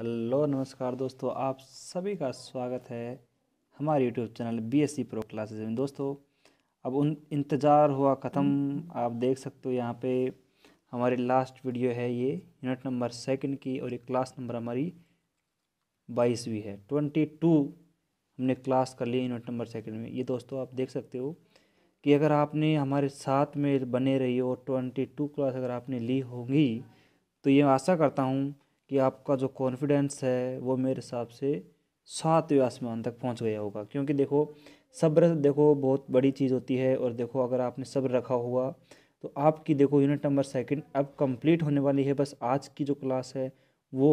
hello नमस्कार दोस्तों आप सभी का स्वागत है हमारे YouTube channel B S C pro classes में दोस्तों अब उन इंतज़ार हुआ ख़त्म आप देख सकते हो यहाँ पे हमारी लास्ट वीडियो है ये यूनिट नंबर सेकंड की और ये क्लास नंबर हमारी बाईसवीं है ट्वेंटी टू हमने क्लास कर ली यूनिट नंबर सेकंड में ये दोस्तों आप देख सकते हो कि अगर आपने हमारे साथ में बने रही हो ट्वेंटी टू क्लास अगर आपने ली होगी तो ये आशा करता हूँ कि आपका जो कॉन्फिडेंस है वो मेरे हिसाब से सातवें आसमान तक पहुंच गया होगा क्योंकि देखो सब्र देखो बहुत बड़ी चीज़ होती है और देखो अगर आपने सब्र रखा हुआ तो आपकी देखो यूनिट नंबर सेकंड अब कंप्लीट होने वाली है बस आज की जो क्लास है वो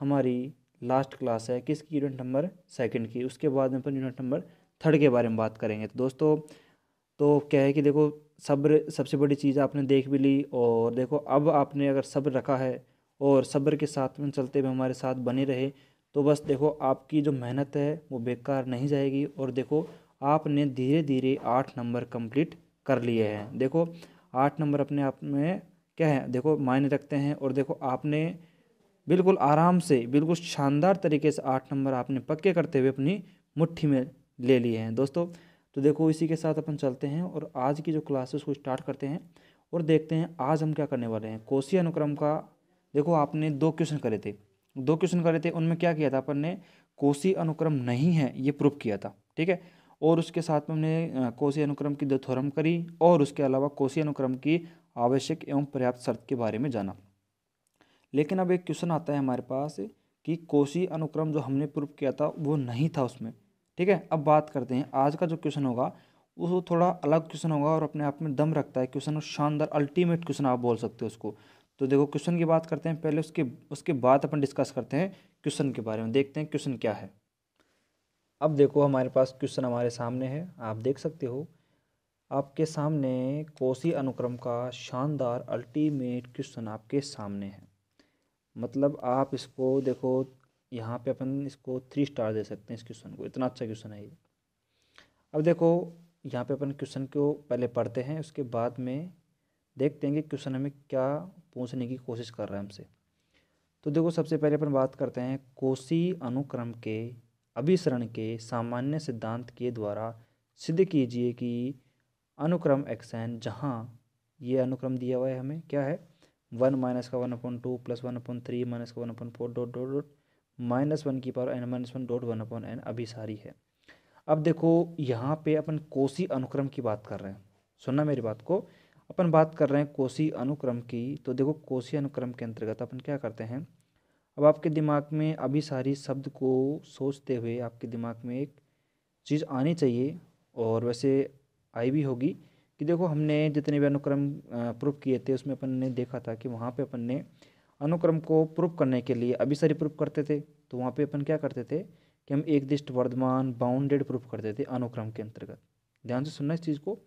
हमारी लास्ट क्लास है किसकी यूनिट नंबर सेकंड की उसके बाद में अपन यूनिट नंबर थर्ड के बारे में बात करेंगे तो दोस्तों तो क्या है कि देखो सब्र सबसे बड़ी चीज़ आपने देख भी ली और देखो अब आपने अगर सब्र रखा है और सब्र के साथ में चलते हुए हमारे साथ बने रहे तो बस देखो आपकी जो मेहनत है वो बेकार नहीं जाएगी और देखो आपने धीरे धीरे आठ नंबर कंप्लीट कर लिए हैं देखो आठ नंबर अपने आप में क्या है देखो मायने रखते हैं और देखो आपने बिल्कुल आराम से बिल्कुल शानदार तरीके से आठ नंबर आपने पक्के करते हुए अपनी मुट्ठी में ले लिए हैं दोस्तों तो देखो इसी के साथ अपन चलते हैं और आज की जो क्लासेस को स्टार्ट करते हैं और देखते हैं आज हम क्या करने वाले हैं कोसी अनुक्रम का देखो आपने दो क्वेश्चन करे थे दो क्वेश्चन करे थे उनमें क्या किया था अपन ने कोसी अनुक्रम नहीं है ये प्रूफ किया था ठीक है और उसके साथ में हमने कोसी अनुक्रम की दो थोरम करी और उसके अलावा कोसी अनुक्रम की आवश्यक एवं पर्याप्त शर्त के बारे में जाना लेकिन अब एक क्वेश्चन आता है हमारे पास कि कोसी अनुक्रम जो हमने प्रूफ किया था वो नहीं था उसमें ठीक है अब बात करते हैं आज का जो क्वेश्चन होगा वो थोड़ा अलग क्वेश्चन होगा और अपने आप में दम रखता है क्वेश्चन शानदार अल्टीमेट क्वेश्चन आप बोल सकते हो उसको तो देखो क्वेश्चन की बात करते हैं पहले उसके उसके बाद अपन डिस्कस करते हैं क्वेश्चन के बारे में देखते हैं क्वेश्चन क्या है अब देखो हमारे पास क्वेश्चन हमारे सामने है आप देख सकते हो आपके सामने कोसी अनुक्रम का शानदार अल्टीमेट क्वेश्चन आपके सामने है मतलब आप इसको देखो यहाँ पे अपन इसको थ्री स्टार दे सकते हैं इस क्वेश्चन को इतना अच्छा क्वेश्चन है ये अब देखो यहाँ पे अपन क्वेश्चन को पहले पढ़ते हैं उसके बाद में देखते हैं कि क्वेश्चन हमें क्या पूछने की कोशिश कर रहे हैं हमसे तो देखो सबसे पहले अपन बात करते हैं कोसी अनुक्रम के अभिसरण के सामान्य सिद्धांत के द्वारा सिद्ध कीजिए कि अनुक्रम एन जहाँ ये अनुक्रम दिया हुआ है हमें क्या है वन माइनस का one upon two plus one upon three minus का one upon four dot dot dot minus one की power N minus one dot one upon N अभिसारी है अब देखो यहाँ पे अपन कोसी अनुक्रम की बात कर रहे हैं सुनना मेरी बात को अपन बात कर रहे हैं कोसी अनुक्रम की तो देखो कोसी अनुक्रम के अंतर्गत अपन क्या करते हैं अब आपके दिमाग में अभी सारी शब्द को सोचते हुए आपके दिमाग में एक चीज़ आनी चाहिए और वैसे आई भी होगी कि देखो हमने जितने भी अनुक्रम प्रूफ किए थे उसमें अपन ने देखा था कि वहाँ पे अपन ने अनुक्रम को प्रूफ करने के लिए अभी सारी प्रूफ करते थे तो वहाँ पे अपन क्या करते थे कि हम एक दिष्ट वर्धमान बाउंडेड प्रूफ करते थे अनुक्रम के अंतर्गत ध्यान से सुनना इस चीज़ को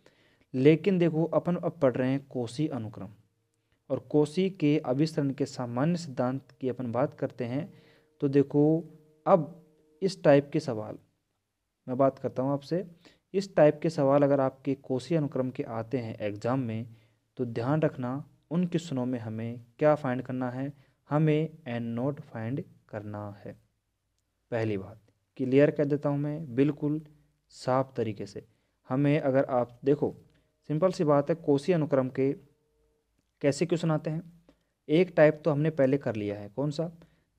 लेकिन देखो अपन अब पढ़ रहे हैं कोसी अनुक्रम और कोसी के अभिसरण के सामान्य सिद्धांत की अपन बात करते हैं तो देखो अब इस टाइप के सवाल मैं बात करता हूँ आपसे इस टाइप के सवाल अगर आपके कोसी अनुक्रम के आते हैं एग्ज़ाम में तो ध्यान रखना उन क्वेश्चनों में हमें क्या फाइंड करना है हमें एन नोट फाइंड करना है पहली बात क्लियर कह देता हूँ मैं बिल्कुल साफ तरीके से हमें अगर आप देखो सिंपल सी बात है कोसी अनुक्रम के कैसे क्वेश्चन आते हैं एक टाइप तो हमने पहले कर लिया है कौन सा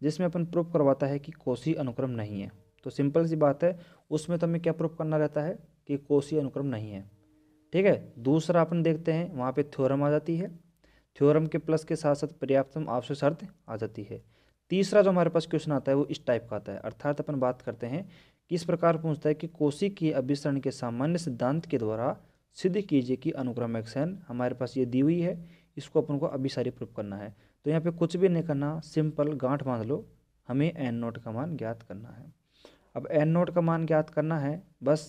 जिसमें अपन प्रूफ करवाता है कि कोसी अनुक्रम नहीं है तो सिंपल सी बात है उसमें तो हमें क्या प्रूफ करना रहता है कि कोसी अनुक्रम नहीं है ठीक है दूसरा अपन देखते हैं वहाँ पे थ्योरम आ जाती है थ्योरम के प्लस के साथ साथ पर्याप्तम आपसे शर्त आ जाती है तीसरा जो हमारे पास क्वेश्चन आता है वो इस टाइप का आता है अर्थात अपन बात करते हैं किस प्रकार पूछता है कि कोसी के अभिसरण के सामान्य सिद्धांत के द्वारा सिद्ध कीजिए कि अनुक्रम एक्स एन हमारे पास ये दी हुई है इसको अपन को अभी सारी प्रूफ करना है तो यहाँ पे कुछ भी नहीं करना सिंपल गांठ बांध लो हमें एन नोट का मान ज्ञात करना है अब एन नोट का मान ज्ञात करना है बस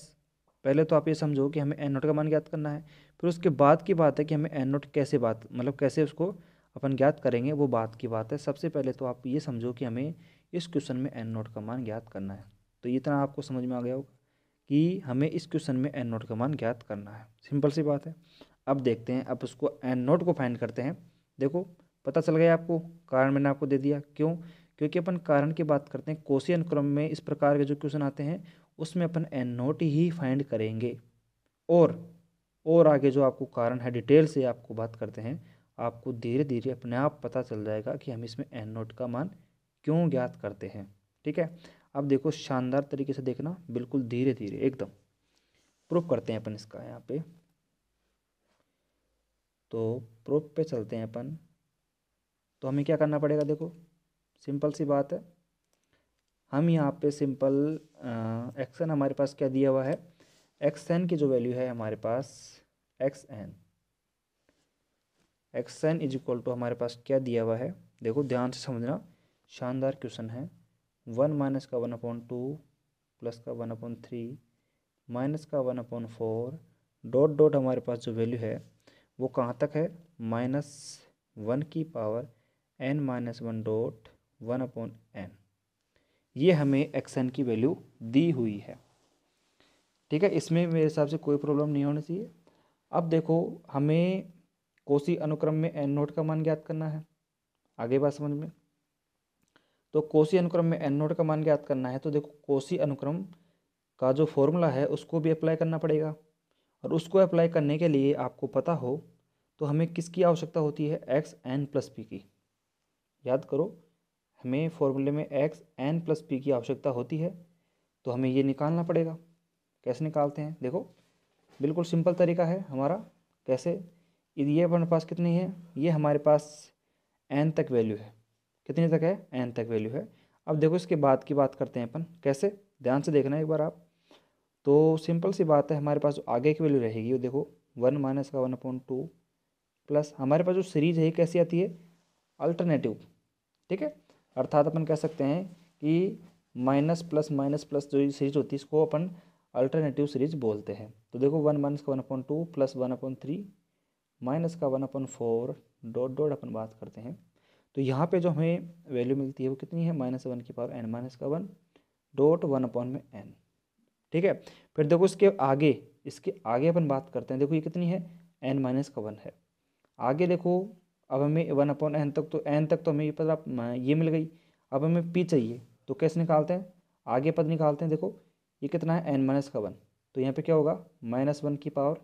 पहले तो आप ये समझो कि हमें एन नोट का मान ज्ञात करना है फिर उसके बाद की बात है कि हमें एन नोट कैसे बात मतलब कैसे उसको अपन ज्ञात करेंगे वो बात की बात है सबसे पहले तो आप ये समझो कि हमें इस क्वेश्चन में एन नोट का मान ज्ञात करना है तो इतना आपको समझ में आ गया होगा कि हमें इस क्वेश्चन में एन नोट का मान ज्ञात करना है सिंपल सी बात है अब देखते हैं अब उसको एन नोट को फाइंड करते हैं देखो पता चल गया आपको कारण मैंने आपको दे दिया क्यों क्योंकि अपन कारण की बात करते हैं कोसी अनुक्रम में इस प्रकार के जो क्वेश्चन आते हैं उसमें अपन एन नोट ही फाइंड करेंगे और और आगे जो आपको कारण है डिटेल से आपको बात करते हैं आपको धीरे धीरे अपने आप पता चल जाएगा कि हम इसमें एन नोट का मान क्यों ज्ञात करते हैं ठीक है अब देखो शानदार तरीके से देखना बिल्कुल धीरे धीरे एकदम प्रूफ करते हैं अपन इसका यहाँ पे तो प्रूफ पे चलते हैं अपन तो हमें क्या करना पड़ेगा देखो सिंपल सी बात है हम यहाँ पे सिंपल एक्स एन हमारे पास क्या दिया हुआ है एक्स एन की जो वैल्यू है हमारे पास x N X N is equal to हमारे पास क्या दिया हुआ है देखो ध्यान से समझना शानदार क्वेश्चन है वन माइनस का वन अपॉइंट टू प्लस का वन अपॉइंट थ्री माइनस का one upon four dot dot हमारे पास जो वैल्यू है वो कहाँ तक है माइनस वन की power N minus one dot one upon N ये हमें एक्स एन की वैल्यू दी हुई है ठीक है इसमें मेरे हिसाब से कोई प्रॉब्लम नहीं होनी चाहिए अब देखो हमें कोसी अनुक्रम में एन नोट का मान ज्ञात करना है आगे बात समझ में तो कोसी अनुक्रम में एन नोड का मान ज्ञात करना है तो देखो कोसी अनुक्रम का जो फॉर्मूला है उसको भी अप्लाई करना पड़ेगा और उसको अप्लाई करने के लिए आपको पता हो तो हमें किसकी आवश्यकता होती है एक्स एन प्लस पी की याद करो हमें फॉर्मूले में एक्स एन प्लस पी की आवश्यकता होती है तो हमें ये निकालना पड़ेगा कैसे निकालते हैं देखो बिल्कुल सिंपल तरीका है हमारा कैसे ये हमारे पास कितनी है ये हमारे पास एन तक वैल्यू है कितने तक है एन तक वैल्यू है अब देखो इसके बाद की बात करते हैं अपन कैसे ध्यान से देखना एक बार आप तो सिंपल सी बात है हमारे पास आगे की वैल्यू रहेगी वो देखो वन माइनस का वन अपॉइंट टू प्लस हमारे पास जो सीरीज है कैसी आती है अल्टरनेटिव ठीक है अर्थात अपन कह सकते हैं कि माइनस प्लस माइनस प्लस जो सीरीज होती है इसको अपन अल्टरनेटिव सीरीज बोलते हैं तो देखो वन माइनस का one upon two plus one upon three minus का one upon four dot dot अपन बात करते हैं तो यहाँ पे जो हमें वैल्यू मिलती है वो कितनी है माइनस वन की पावर एन माइनस का वन डॉट वन अपॉन में एन ठीक है फिर देखो इसके आगे इसके आगे अपन बात करते हैं देखो ये कितनी है एन माइनस का वन है आगे देखो अब हमें वन अपॉन एन तक तो एन तक तो हमें ये पता ये मिल गई अब हमें पी चाहिए तो कैसे निकालते हैं आगे पद निकालते हैं देखो ये कितना है एन माइनस का वन तो यहाँ पे क्या होगा माइनस वन की पावर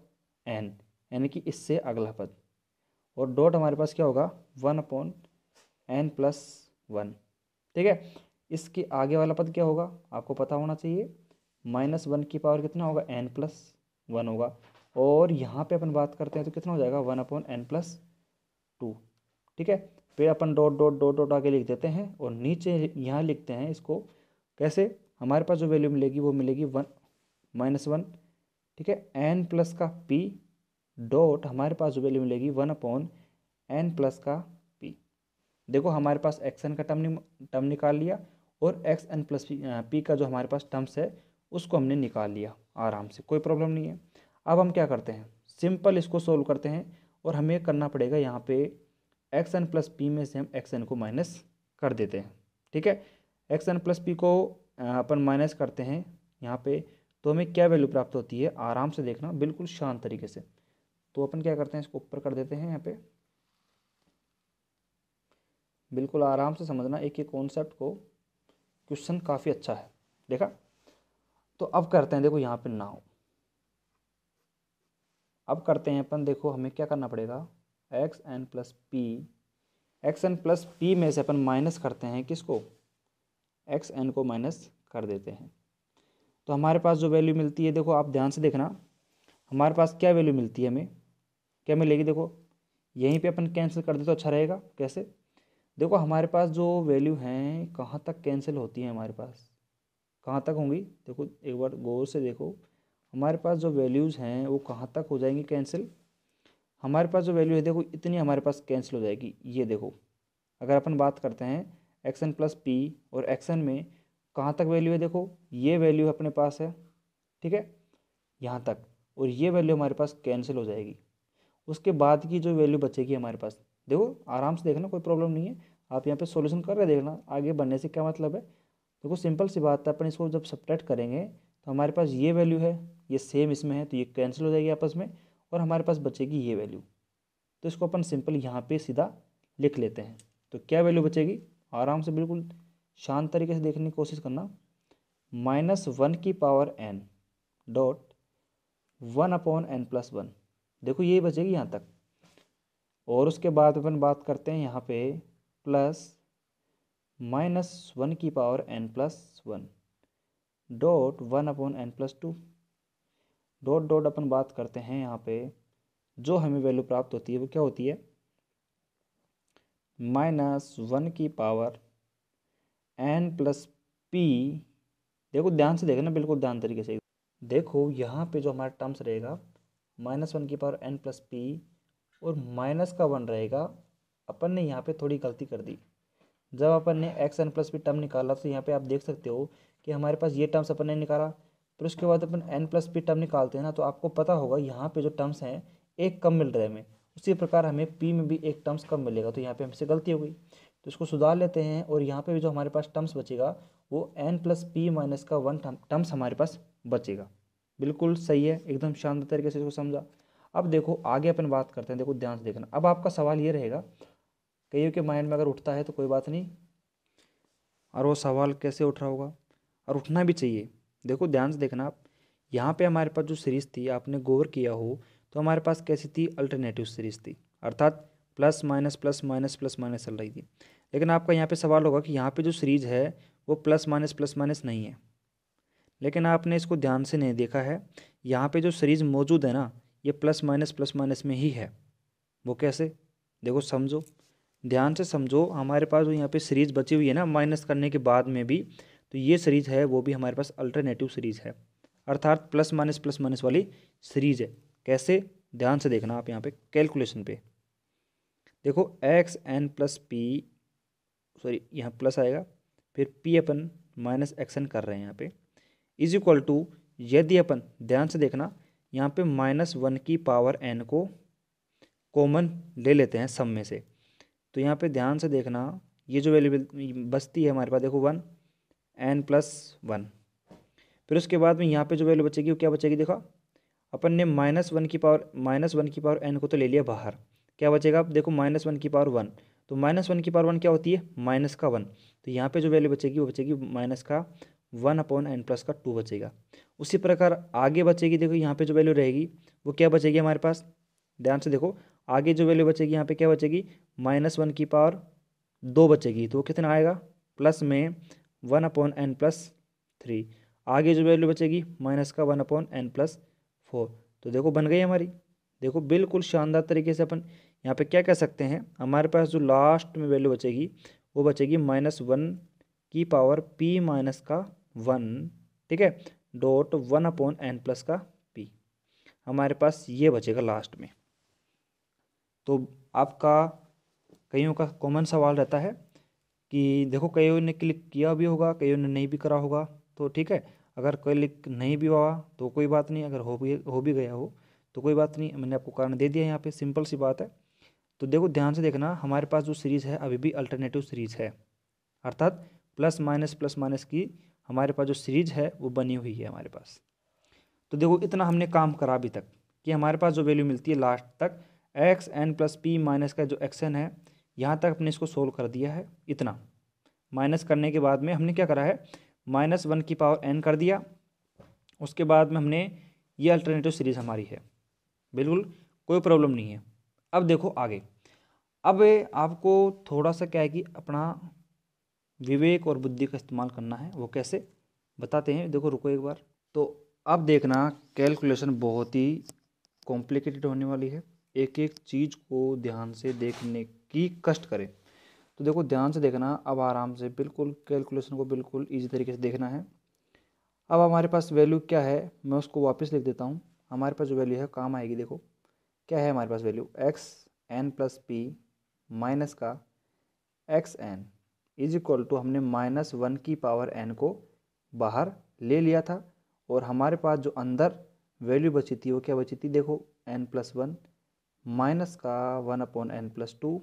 एन यानी कि इससे अगला पद और डॉट हमारे पास क्या होगा one upon n plus one ठीक है इसके आगे वाला पद क्या होगा आपको पता होना चाहिए माइनस वन की पावर कितना होगा एन प्लस वन होगा और यहाँ पे अपन बात करते हैं तो कितना हो जाएगा one upon n plus two ठीक है फिर अपन डॉट डॉट डॉट डॉट आगे लिख देते हैं और नीचे यहाँ लिखते हैं इसको कैसे हमारे पास जो वैल्यू मिलेगी वो मिलेगी वन माइनस वन ठीक है एन प्लस का पी डॉट हमारे पास जो वैल्यू मिलेगी वन अपॉन एन प्लस का देखो हमारे पास एक्स एन का टर्म टर्म निकाल लिया और एक्स एन प्लस पी का जो हमारे पास टर्म्स है उसको हमने निकाल लिया आराम से कोई प्रॉब्लम नहीं है अब हम क्या करते हैं सिंपल इसको सोल्व करते हैं और हमें करना पड़ेगा यहाँ पे एक्स एन प्लस पी में से हम एक्स एन को माइनस कर देते हैं ठीक है एक्स एन प्लस पी को अपन माइनस करते हैं यहाँ पे तो हमें क्या वैल्यू प्राप्त होती है आराम से देखना बिल्कुल शांत तरीके से तो अपन क्या करते हैं इसको ऊपर कर देते हैं यहाँ पे बिल्कुल आराम से समझना एक एक कॉन्सेप्ट को क्वेश्चन काफ़ी अच्छा है देखा तो अब करते हैं देखो यहाँ पे नाव अब करते हैं अपन देखो हमें क्या करना पड़ेगा x n plus p x n plus p में से अपन माइनस करते हैं किसको एक्स एन को माइनस कर देते हैं तो हमारे पास जो वैल्यू मिलती है देखो आप ध्यान से देखना हमारे पास क्या वैल्यू मिलती है हमें क्या मिलेगी देखो यहीं पे अपन कैंसिल कर दे तो अच्छा रहेगा कैसे देखो हमारे पास जो वैल्यू हैं कहाँ तक कैंसिल होती हैं हमारे पास कहाँ तक होंगी देखो एक बार गौर से देखो हमारे पास जो वैल्यूज़ हैं वो कहाँ तक हो जाएंगी कैंसिल हमारे पास जो वैल्यू है देखो इतनी हमारे पास कैंसिल हो जाएगी ये देखो अगर अपन बात करते हैं एक्सन प्लस पी और एक्सन में कहाँ तक वैल्यू है देखो ये वैल्यू अपने पास है ठीक है यहाँ तक और ये वैल्यू हमारे पास कैंसिल हो जाएगी उसके बाद की जो वैल्यू बचेगी हमारे पास देखो आराम से देखना कोई प्रॉब्लम नहीं है आप यहाँ पे सॉल्यूशन कर रहे देखना आगे बढ़ने से क्या मतलब है देखो सिंपल सी बात है अपन इसको जब सपरेट करेंगे तो हमारे पास ये वैल्यू है ये सेम इसमें है तो ये कैंसिल हो जाएगी आपस में और हमारे पास बचेगी ये वैल्यू तो इसको अपन सिंपल यहाँ पर सीधा लिख लेते हैं तो क्या वैल्यू बचेगी आराम से बिल्कुल शांत तरीके से देखने की कोशिश करना माइनस वन की power n dot one upon n plus one देखो ये बचेगी यहाँ तक और उसके बाद अपन बात करते हैं यहाँ पे प्लस माइनस वन की power n plus one dot one upon n plus two dot dot अपन बात करते हैं यहाँ पे जो हमें वैल्यू प्राप्त होती है वो क्या होती है माइनस वन की पावर एन प्लस पी देखो ध्यान से देखना ना बिल्कुल ध्यान तरीके से देखो यहाँ पे जो हमारा टर्म्स रहेगा माइनस वन की पावर एन प्लस पी और माइनस का वन रहेगा अपन ने यहाँ पे थोड़ी गलती कर दी जब अपन ने x n plus b term निकाला तो यहाँ पे आप देख सकते हो कि हमारे पास ये टर्म्स अपन ने निकाला फिर उसके बाद अपन एन प्लस बी टर्म निकालते हैं ना तो आपको पता होगा यहाँ पे जो टर्म्स हैं एक कम मिल रहे हमें उसी प्रकार हमें पी में भी एक टर्म्स कम मिलेगा तो यहाँ पर हमसे गलती हो गई तो इसको सुधार लेते हैं और यहाँ पर भी जो हमारे पास टर्म्स बचेगा वो एन प्लस पी माइनस का वन टर्म्स हमारे पास बचेगा बिल्कुल सही है एकदम शानदार तरीके से इसको समझा अब देखो आगे अपन बात करते हैं देखो ध्यान से देखना अब आपका सवाल ये रहेगा कईयों के माइंड में अगर उठता है तो कोई बात नहीं और वो सवाल कैसे उठ रहा होगा और उठना भी चाहिए देखो ध्यान से देखना आप यहाँ पर हमारे पास जो सीरीज़ थी आपने गौर किया हो तो हमारे पास कैसी थी अल्टरनेटिव सीरीज़ थी अर्थात plus minus plus minus plus minus चल रही थी लेकिन आपका यहाँ पे सवाल होगा कि यहाँ पे जो सीरीज़ है वो प्लस माइनस प्लस माइनस नहीं है लेकिन आपने इसको ध्यान से नहीं देखा है यहाँ पे जो सीरीज़ मौजूद है ना ये प्लस माइनस प्लस माइनस में ही है वो कैसे देखो समझो ध्यान से समझो हमारे पास जो यहाँ पे सीरीज़ बची हुई है ना माइनस करने के बाद में भी तो ये सीरीज़ है वो भी हमारे पास अल्टरनेटिव सीरीज़ है अर्थात प्लस माइनस प्लस माइनस वाली सीरीज़ है कैसे ध्यान से देखना आप यहाँ पे कैलकुलेशन पे देखो x n plus p sorry यहाँ प्लस आएगा फिर पी अपन माइनस एक्स एन कर रहे हैं यहाँ पे इज इक्वल टू यदि अपन ध्यान से देखना यहाँ पे माइनस वन की पावर एन को कॉमन ले लेते हैं सब में से तो यहाँ पे ध्यान से देखना ये जो वैल्यू बचती है हमारे पास देखो वन एन प्लस वन फिर उसके बाद में यहाँ पे जो वैल्यू बचेगी वो क्या बचेगी देखो अपन ने माइनस वन की पावर माइनस वन की पावर एन को तो ले लिया बाहर क्या बचेगा आप देखो माइनस वन की पावर वन तो माइनस वन की पावर वन क्या होती है माइनस का वन तो यहाँ पे जो वैल्यू बचेगी वो बचेगी माइनस का वन अपॉन एन प्लस का टू बचेगा उसी प्रकार आगे बचेगी देखो यहाँ पे जो वैल्यू रहेगी वो क्या बचेगी हमारे पास ध्यान से देखो आगे जो वैल्यू बचेगी यहाँ पे क्या बचेगी माइनस वन की पावर दो बचेगी तो कितना आएगा प्लस में one upon n plus three आगे जो वैल्यू बचेगी माइनस का one upon n plus four तो देखो बन गई हमारी देखो बिल्कुल शानदार तरीके से अपन यहाँ पे क्या कह सकते हैं हमारे पास जो लास्ट में वैल्यू बचेगी वो बचेगी माइनस वन की पावर पी माइनस का वन ठीक है dot one upon n plus का पी हमारे पास ये बचेगा लास्ट में तो आपका कईयों का कॉमन सवाल रहता है कि देखो कईयों ने क्लिक किया भी होगा कईयों ने नहीं भी करा होगा तो ठीक है अगर क्लिक नहीं भी हुआ तो कोई बात नहीं अगर हो भी हो भी गया हो तो कोई बात नहीं मैंने आपको कारण दे दिया यहाँ पे सिंपल सी बात है तो देखो ध्यान से देखना हमारे पास जो सीरीज़ है अभी भी अल्टरनेटिव सीरीज़ है अर्थात प्लस माइनस प्लस माइनस की हमारे पास जो सीरीज है वो बनी हुई है हमारे पास तो देखो इतना हमने काम करा अभी तक कि हमारे पास जो वैल्यू मिलती है लास्ट तक x n plus p minus का जो एक्स एन है यहाँ तक हमने इसको सोल्व कर दिया है इतना माइनस करने के बाद में हमने क्या करा है माइनस वन की पावर एन कर दिया उसके बाद में हमने ये अल्टरनेटिव सीरीज़ हमारी है बिल्कुल कोई प्रॉब्लम नहीं है अब देखो आगे अब आपको थोड़ा सा क्या है कि अपना विवेक और बुद्धि का इस्तेमाल करना है वो कैसे बताते हैं देखो रुको एक बार तो अब देखना कैलकुलेशन बहुत ही कॉम्प्लिकेटेड होने वाली है एक एक चीज़ को ध्यान से देखने की कष्ट करें तो देखो ध्यान से देखना अब आराम से बिल्कुल कैलकुलेशन को बिल्कुल ईजी तरीके से देखना है अब हमारे पास वैल्यू क्या है मैं उसको वापस लिख देता हूँ हमारे पास जो वैल्यू है काम आएगी देखो क्या है हमारे पास value x n plus p minus का x N is equal to हमने माइनस वन की पावर एन को बाहर ले लिया था और हमारे पास जो अंदर वैल्यू बची थी वो क्या बची थी देखो एन प्लस वन माइनस का one upon n plus two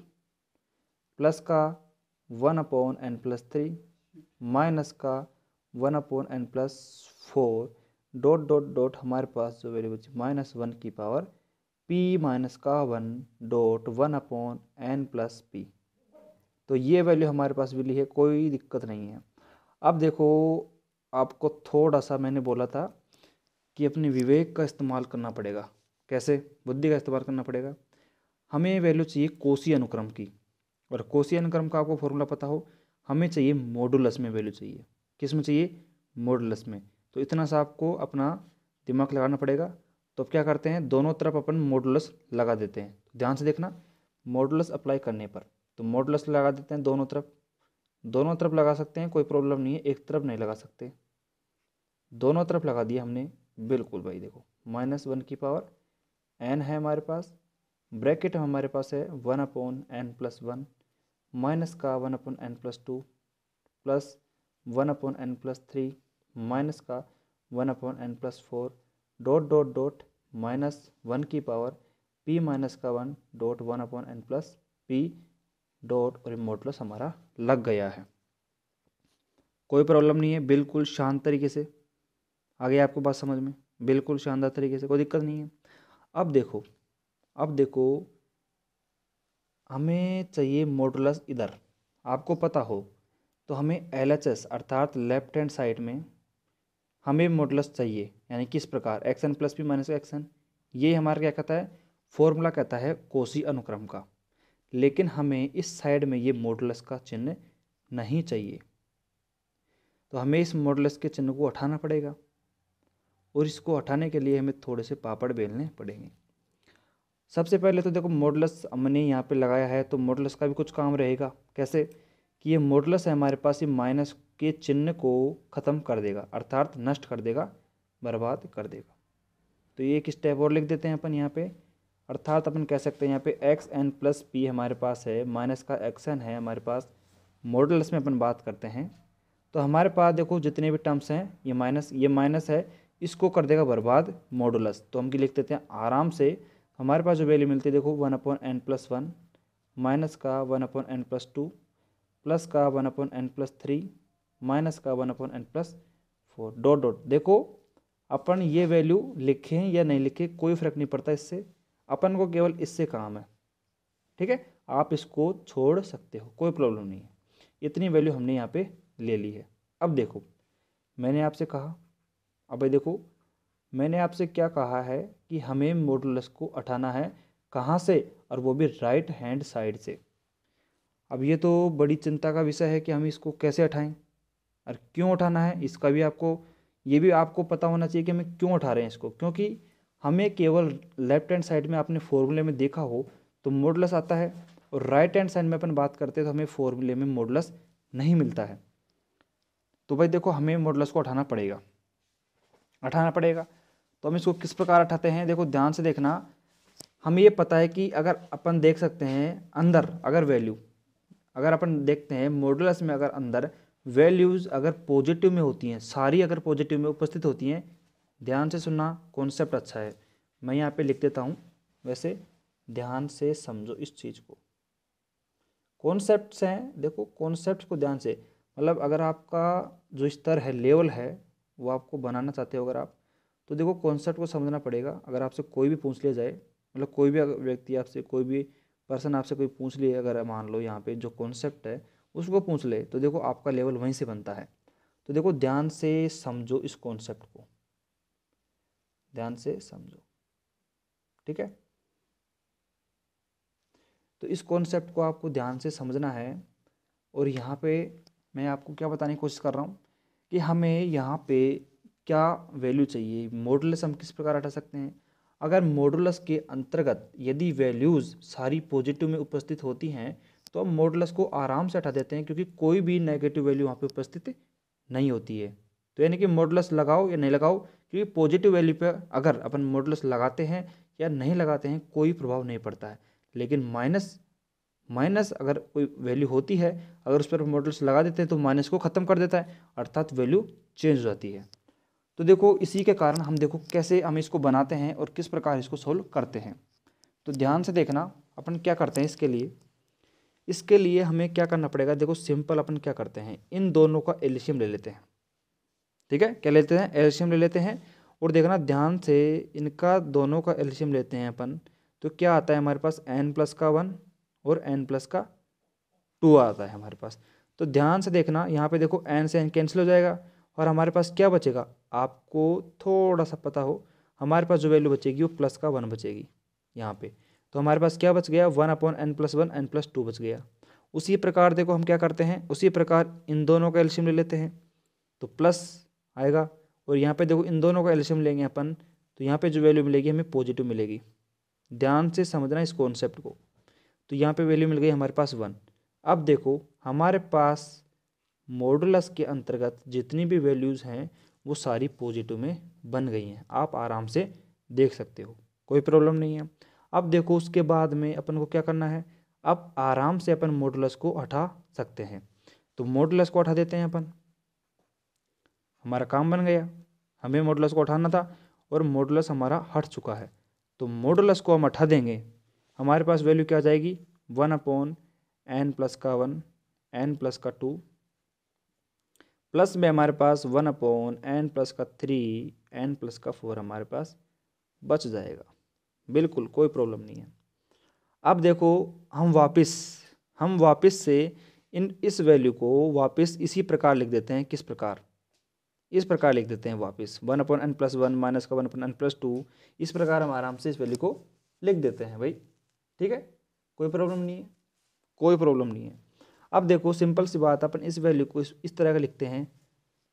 plus का one upon n plus three minus का one upon n plus four dot dot dot हमारे पास जो वैल्यू बची माइनस वन की पावर पी माइनस का one dot one upon n plus p तो ये वैल्यू हमारे पास मिली है कोई दिक्कत नहीं है अब देखो आपको थोड़ा सा मैंने बोला था कि अपने विवेक का इस्तेमाल करना पड़ेगा कैसे बुद्धि का इस्तेमाल करना पड़ेगा हमें वैल्यू चाहिए कोसी अनुक्रम की और कोसी अनुक्रम का आपको फॉर्मूला पता हो हमें चाहिए मॉडुलस में वैल्यू चाहिए किस में चाहिए मोडुलस में तो इतना सा आपको अपना दिमाग लगाना पड़ेगा तो अब क्या करते हैं दोनों तरफ अपन मोडुलस लगा देते हैं ध्यान से देखना मोडुलस अप्लाई करने पर तो मोडलस लगा देते हैं दोनों तरफ दोनों तरफ लगा सकते हैं कोई प्रॉब्लम नहीं है एक तरफ नहीं लगा सकते दोनों तरफ लगा दिया हमने बिल्कुल भाई देखो माइनस वन की पावर एन है हमारे पास ब्रैकेट हमारे पास है one upon n plus one minus का one upon n plus two plus one upon n plus three minus का one upon n plus four dot dot dot minus one की power p minus का one dot one upon n plus p dot और इमोटलस हमारा लग गया है कोई प्रॉब्लम नहीं है बिल्कुल शांत तरीके से आ गया आपको बात समझ में बिल्कुल शानदार तरीके से कोई दिक्कत नहीं है अब देखो अब देखो हमें चाहिए मोटलस इधर आपको पता हो तो हमें एल एच एस अर्थात लेफ्ट हैंड साइड में हमें मोटलस चाहिए यानी किस प्रकार x n plus p minus x n ये हमारा क्या कहता है फॉर्मूला कहता है कोसी अनुक्रम का लेकिन हमें इस साइड में ये मोडलस का चिन्ह नहीं चाहिए तो हमें इस मोडलस के चिन्ह को हटाना पड़ेगा और इसको हटाने के लिए हमें थोड़े से पापड़ बेलने पड़ेंगे सबसे पहले तो देखो मोडलस हमने यहाँ पे लगाया है तो मोडलस का भी कुछ काम रहेगा कैसे कि ये मोडलस है हमारे पास ये माइनस के चिन्ह को ख़त्म कर देगा अर्थात नष्ट कर देगा बर्बाद कर देगा तो ये एक स्टेप और लिख देते हैं अपन यहाँ पर अर्थात अपन कह सकते हैं यहाँ पे एक्स एन प्लस पी हमारे पास है माइनस का एक्स एन है हमारे पास मॉडल्स में अपन बात करते हैं तो हमारे पास देखो जितने भी टर्म्स हैं ये माइनस ये माइनस है इसको कर देगा बर्बाद मॉडुलस तो हम की लिख देते हैं आराम से हमारे पास जो वैल्यू मिलती है देखो one upon n plus one minus का one upon n plus two plus का one upon n plus three minus का one upon n plus four dot dot देखो अपन ये वैल्यू लिखें या नहीं लिखें कोई फर्क नहीं पड़ता इससे अपन को केवल इससे काम है ठीक है आप इसको छोड़ सकते हो कोई प्रॉब्लम नहीं है इतनी वैल्यू हमने यहाँ पे ले ली है अब देखो मैंने आपसे कहा अब देखो मैंने आपसे क्या कहा है कि हमें मोडुलस को उठाना है कहाँ से और वो भी राइट हैंड साइड से अब ये तो बड़ी चिंता का विषय है कि हम इसको कैसे उठाएं और क्यों उठाना है इसका भी आपको ये भी आपको पता होना चाहिए कि हमें क्यों उठा रहे हैं इसको क्योंकि हमें केवल लेफ्ट हैंड साइड में आपने फॉर्मूले में देखा हो तो मॉडलस आता है और राइट हैंड साइड में अपन बात करते हैं तो हमें फॉर्मूले में मॉडलस नहीं मिलता है तो भाई देखो हमें मॉडलस को उठाना पड़ेगा उठाना पड़ेगा तो हम इसको किस प्रकार उठाते हैं देखो ध्यान से देखना हमें ये पता है कि अगर अपन देख सकते हैं अंदर अगर वैल्यू अगर अपन देखते हैं मॉडलस में अगर अंदर वैल्यूज़ अगर पॉजिटिव में होती हैं सारी अगर पॉजिटिव में उपस्थित होती हैं ध्यान से सुनना कॉन्सेप्ट अच्छा है मैं यहाँ पे लिख देता हूँ वैसे ध्यान से समझो इस चीज़ को कॉन्सेप्ट्स हैं देखो कॉन्सेप्ट को ध्यान से मतलब अगर आपका जो स्तर है लेवल है वो आपको बनाना चाहते हो अगर आप तो देखो कॉन्सेप्ट को समझना पड़ेगा अगर आपसे कोई भी पूछ लिया जाए मतलब कोई भी व्यक्ति आपसे कोई भी पर्सन आपसे कोई पूछ लिए अगर मान लो यहाँ पे जो कॉन्सेप्ट है उसको पूछ ले तो देखो आपका लेवल वहीं से बनता है तो देखो ध्यान से समझो इस कॉन्सेप्ट को ध्यान से समझो ठीक है तो इस कॉन्सेप्ट को आपको ध्यान से समझना है और यहाँ पे मैं आपको क्या बताने की कोशिश कर रहा हूँ कि हमें यहाँ पे क्या वैल्यू चाहिए मॉडुलस हम किस प्रकार हटा सकते हैं अगर मॉडुलस के अंतर्गत यदि वैल्यूज़ सारी पॉजिटिव में उपस्थित होती हैं तो हम मॉडुलस को आराम से हटा देते हैं क्योंकि कोई भी नेगेटिव वैल्यू वहाँ पे उपस्थित नहीं होती है तो यानी कि मॉडुलस लगाओ या नहीं लगाओ क्योंकि पॉजिटिव वैल्यू पर अगर अपन मॉडल्स लगाते हैं या नहीं लगाते हैं कोई प्रभाव नहीं पड़ता है लेकिन माइनस माइनस अगर कोई वैल्यू होती है अगर उस पर मॉडल्स लगा देते हैं तो माइनस को ख़त्म कर देता है अर्थात वैल्यू चेंज हो जाती है तो देखो इसी के कारण हम देखो कैसे हम इसको बनाते हैं और किस प्रकार इसको सोल्व करते हैं तो ध्यान से देखना अपन क्या करते हैं इसके लिए इसके लिए हमें क्या करना पड़ेगा देखो सिंपल अपन क्या करते हैं इन दोनों का एलिशियम ले लेते हैं ठीक है क्या लेते हैं एल्शियम ले लेते हैं और देखना ध्यान से इनका दोनों का एल्शियम लेते हैं अपन तो क्या आता है हमारे पास एन प्लस का वन और एन प्लस का टू आता है हमारे पास तो ध्यान से देखना यहाँ पे देखो एन से एन कैंसिल हो जाएगा और हमारे पास क्या बचेगा आपको थोड़ा सा पता हो हमारे पास जो वैल्यू बचेगी वो प्लस का वन बचेगी यहाँ पे तो हमारे पास क्या बच गया one upon n plus one n plus two बच गया उसी प्रकार देखो हम क्या करते हैं उसी प्रकार इन दोनों का एल्शियम ले लेते हैं तो प्लस आएगा और यहाँ पे देखो इन दोनों का एल्शियम लेंगे अपन तो यहाँ पे जो वैल्यू मिलेगी हमें पॉजिटिव मिलेगी ध्यान से समझना इस कॉन्सेप्ट को तो यहाँ पे वैल्यू मिल गई हमारे पास वन अब देखो हमारे पास मॉडुलस के अंतर्गत जितनी भी वैल्यूज़ हैं वो सारी पॉजिटिव में बन गई हैं आप आराम से देख सकते हो कोई प्रॉब्लम नहीं है अब देखो उसके बाद में अपन को क्या करना है अब आराम से अपन मॉडुलस को हटा सकते हैं तो मॉडुलस को हटा देते हैं अपन हमारा काम बन गया हमें मोडलस को उठाना था और मोडलस हमारा हट चुका है तो मोडलस को हम हटा देंगे हमारे पास वैल्यू क्या आ जाएगी वन अपॉन एन प्लस का वन एन प्लस का टू प्लस में हमारे पास वन अपॉन एन प्लस का थ्री एन प्लस का फोर हमारे पास बच जाएगा बिल्कुल कोई प्रॉब्लम नहीं है अब देखो हम वापस हम वापस से इन इस वैल्यू को वापस इसी प्रकार लिख देते हैं किस प्रकार इस प्रकार लिख देते हैं वापस one upon n plus one minus का one upon n plus two इस प्रकार हम आराम से इस वैल्यू को लिख देते हैं भाई ठीक है कोई प्रॉब्लम नहीं है कोई प्रॉब्लम नहीं है अब देखो सिंपल सी बात अपन इस वैल्यू को इस, तरह का लिखते हैं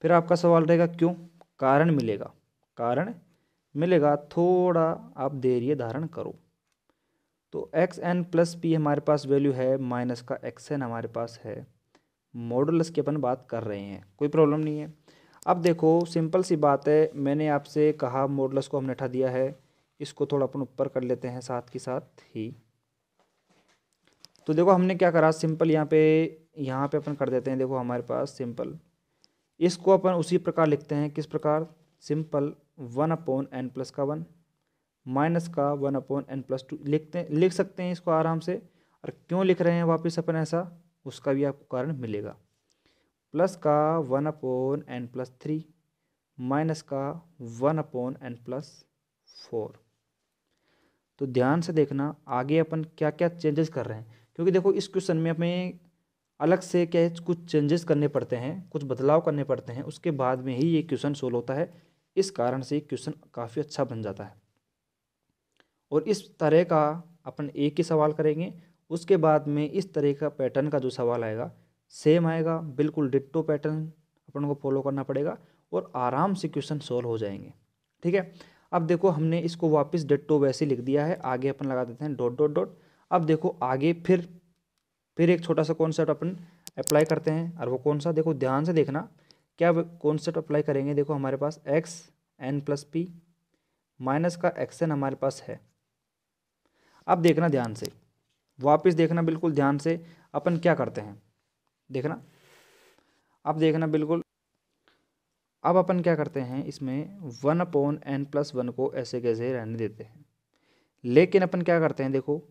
फिर आपका सवाल रहेगा क्यों कारण मिलेगा कारण मिलेगा थोड़ा आप धैर्य धारण करो तो एक्स एन प्लस पी हमारे पास वैल्यू है माइनस का एक्स एन हमारे पास है मॉडुलस की अपन बात कर रहे हैं कोई प्रॉब्लम नहीं है अब देखो सिंपल सी बात है मैंने आपसे कहा मोडलस को हमने उठा दिया है इसको थोड़ा अपन ऊपर कर लेते हैं साथ के साथ ही तो देखो हमने क्या करा सिंपल यहाँ पे यहाँ पे अपन कर देते हैं देखो हमारे पास सिंपल इसको अपन उसी प्रकार लिखते हैं किस प्रकार simple one upon n plus का वन माइनस का one upon n plus two लिखते लिख सकते हैं इसको आराम से और क्यों लिख रहे हैं वापस अपन ऐसा उसका भी आपको कारण मिलेगा प्लस का one upon n plus three minus का one upon n plus four तो ध्यान से देखना आगे अपन क्या क्या चेंजेस कर रहे हैं क्योंकि देखो इस क्वेश्चन में हमें अलग से क्या कुछ चेंजेस करने पड़ते हैं कुछ बदलाव करने पड़ते हैं उसके बाद में ही ये क्वेश्चन सोल्व होता है इस कारण से ये क्वेश्चन काफ़ी अच्छा बन जाता है और इस तरह का अपन एक ही सवाल करेंगे उसके बाद में इस तरह का पैटर्न का जो सवाल आएगा सेम आएगा बिल्कुल डिट्टो पैटर्न अपन को फॉलो करना पड़ेगा और आराम से क्वेश्चन सॉल्व हो जाएंगे ठीक है अब देखो हमने इसको वापस डिट्टो वैसे लिख दिया है आगे अपन लगा देते हैं डॉट डॉट डॉट अब देखो आगे फिर फिर एक छोटा सा कॉन्सेप्ट अपन अप्लाई करते हैं और वो कौन सा देखो ध्यान से देखना क्या कॉन्सेप्ट अप्लाई करेंगे देखो हमारे पास x n plus p minus का एक्स एन हमारे पास है अब देखना ध्यान से वापस देखना बिल्कुल ध्यान से अपन क्या करते हैं देखना अब देखना बिल्कुल अब अपन क्या करते हैं इसमें one upon n plus one को ऐसे कैसे रहने देते हैं लेकिन अपन क्या करते हैं देखो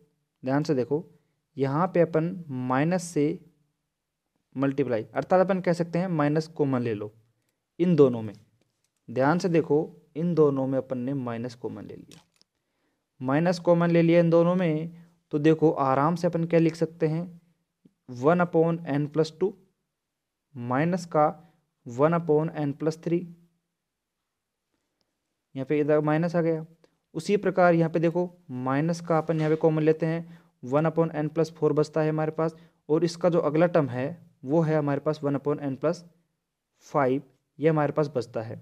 ध्यान से देखो यहाँ पे अपन माइनस से मल्टीप्लाई अर्थात अपन कह सकते हैं माइनस कॉमन ले लो इन दोनों में ध्यान से देखो इन दोनों में अपन ने माइनस कॉमन ले लिया माइनस कॉमन ले लिया इन दोनों में तो देखो आराम से अपन क्या लिख सकते हैं one upon n plus two minus का one upon n plus three यहाँ पे इधर माइनस आ गया उसी प्रकार यहाँ पे देखो माइनस का अपन यहाँ पे कॉमन लेते हैं one upon n plus four बचता है हमारे पास और इसका जो अगला टर्म है वो है हमारे पास one upon n plus five ये हमारे पास बचता है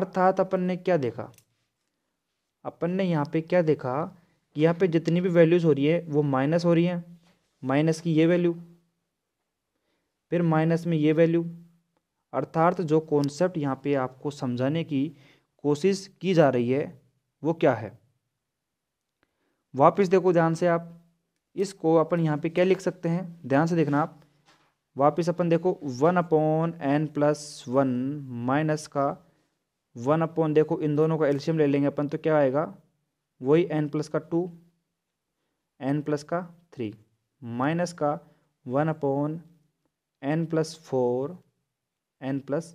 अर्थात अपन ने क्या देखा अपन ने यहाँ पे क्या देखा कि यहाँ पे जितनी भी वैल्यूज़ हो रही है वो माइनस हो रही हैं माइनस की ये वैल्यू फिर माइनस में ये वैल्यू अर्थात जो कॉन्सेप्ट यहाँ पे आपको समझाने की कोशिश की जा रही है वो क्या है वापस देखो ध्यान से आप इसको अपन यहाँ पे क्या लिख सकते हैं ध्यान से देखना आप वापस अपन देखो one upon n plus one minus का वन अपॉन देखो इन दोनों का एल्शियम ले लेंगे अपन तो क्या आएगा वही एन प्लस का टू एन प्लस का थ्री माइनस का one upon n plus four n plus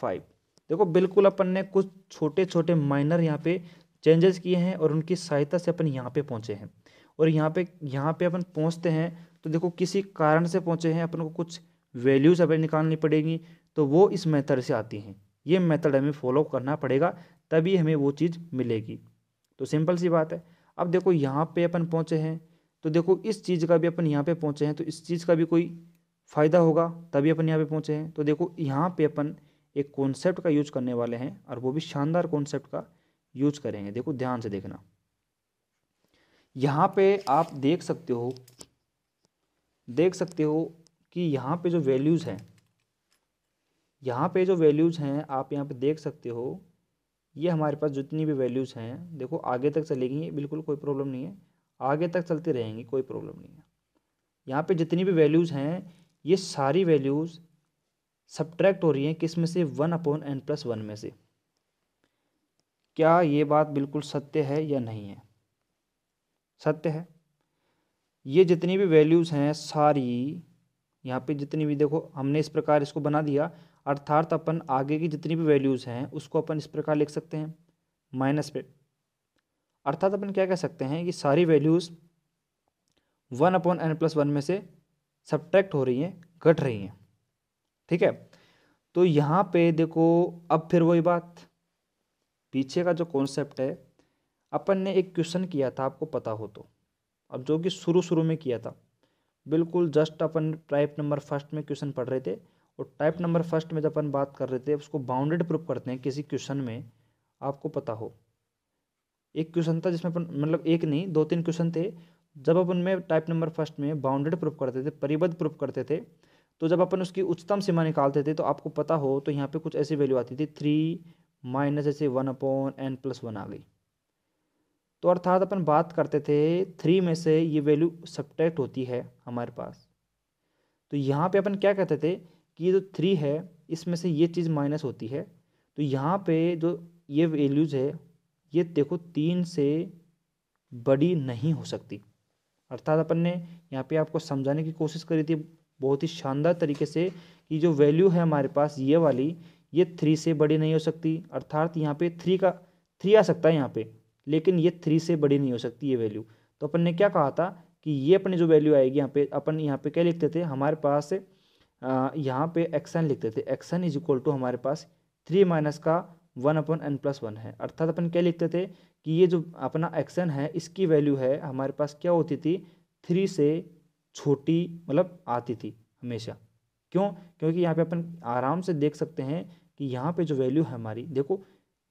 five देखो बिल्कुल अपन ने कुछ छोटे छोटे माइनर यहाँ पे चेंजेस किए हैं और उनकी सहायता से अपन यहाँ पे पहुँचे हैं और यहाँ पे यहाँ पे अपन पहुँचते हैं तो देखो किसी कारण से पहुँचे हैं अपन को कुछ वैल्यूज़ अपने निकालनी पड़ेगी तो वो इस मेथड से आती हैं ये मेथड हमें फॉलो करना पड़ेगा तभी हमें वो चीज़ मिलेगी तो सिंपल सी बात है अब देखो यहाँ पे अपन पहुँचे हैं तो देखो इस चीज़ का भी अपन यहाँ पे पहुँचे हैं तो इस चीज़ का भी कोई फ़ायदा होगा तभी अपन यहाँ पे पहुँचे हैं तो देखो यहाँ पे अपन एक कॉन्सेप्ट का यूज करने वाले हैं और वो भी शानदार कॉन्सेप्ट का यूज करेंगे देखो ध्यान से देखना यहाँ पे आप देख सकते हो देख सकते हो कि यहाँ पे जो वैल्यूज़ हैं यहाँ पे जो वैल्यूज़ हैं आप यहाँ पे देख सकते हो ये हमारे पास जितनी भी वैल्यूज़ हैं देखो आगे तक चलेगी बिल्कुल कोई प्रॉब्लम नहीं है आगे तक चलती रहेंगी कोई प्रॉब्लम नहीं है यहाँ पे जितनी भी वैल्यूज़ हैं ये सारी वैल्यूज़ सब्ट्रैक्ट हो रही हैं किस में से one upon n plus one में से क्या ये बात बिल्कुल सत्य है या नहीं है सत्य है ये जितनी भी वैल्यूज़ हैं सारी यहाँ पे जितनी भी देखो हमने इस प्रकार इसको बना दिया अर्थात अपन आगे की जितनी भी वैल्यूज़ हैं उसको अपन इस प्रकार लिख सकते हैं माइनस पे अर्थात अपन क्या कह सकते हैं कि सारी values one upon n plus one में से सब्ट्रैक्ट हो रही हैं घट रही हैं ठीक है तो यहाँ पे देखो अब फिर वही बात पीछे का जो कॉन्सेप्ट है अपन ने एक क्वेश्चन किया था आपको पता हो तो अब जो कि शुरू शुरू में किया था बिल्कुल जस्ट अपन टाइप नंबर फर्स्ट में क्वेश्चन पढ़ रहे थे और टाइप नंबर फर्स्ट में जब अपन बात कर रहे थे उसको बाउंडेड प्रूफ करते हैं किसी क्वेश्चन में आपको पता हो एक क्वेश्चन था जिसमें अपन मतलब एक नहीं दो तीन क्वेश्चन थे जब अपन में टाइप नंबर फर्स्ट में बाउंडेड प्रूफ करते थे परिबद्ध प्रूफ करते थे तो जब अपन उसकी उच्चतम सीमा निकालते थे तो आपको पता हो तो यहाँ पे कुछ ऐसी वैल्यू आती थी थ्री माइनस ऐसे one upon n plus one आ गई तो अर्थात अपन बात करते थे थ्री में से ये वैल्यू सब्ट्रैक्ट होती है हमारे पास तो यहाँ पे अपन क्या कहते थे कि ये जो थ्री है इसमें से ये चीज़ माइनस होती है तो यहाँ पे जो ये वैल्यूज़ है ये देखो तीन से बड़ी नहीं हो सकती अर्थात अपन ने यहाँ पे आपको समझाने की कोशिश करी थी बहुत ही शानदार तरीके से कि जो वैल्यू है हमारे पास ये वाली ये थ्री से बड़ी नहीं हो सकती अर्थात यहाँ पे थ्री का थ्री आ सकता है यहाँ पे लेकिन ये थ्री से बड़ी नहीं हो सकती ये वैल्यू तो अपन ने क्या कहा था कि ये अपनी जो वैल्यू आएगी यहाँ पे अपन यहाँ पे क्या लिखते थे हमारे पास यहाँ पे एक्सन लिखते थे एक्सन इज इक्वल टू हमारे पास थ्री माइनस का one upon n plus one है अर्थात अपन क्या लिखते थे कि ये जो अपना एक्शन है इसकी वैल्यू है हमारे पास क्या होती थी थ्री से छोटी मतलब आती थी हमेशा क्यों क्योंकि यहाँ पे अपन आराम से देख सकते हैं कि यहाँ पे जो वैल्यू है हमारी देखो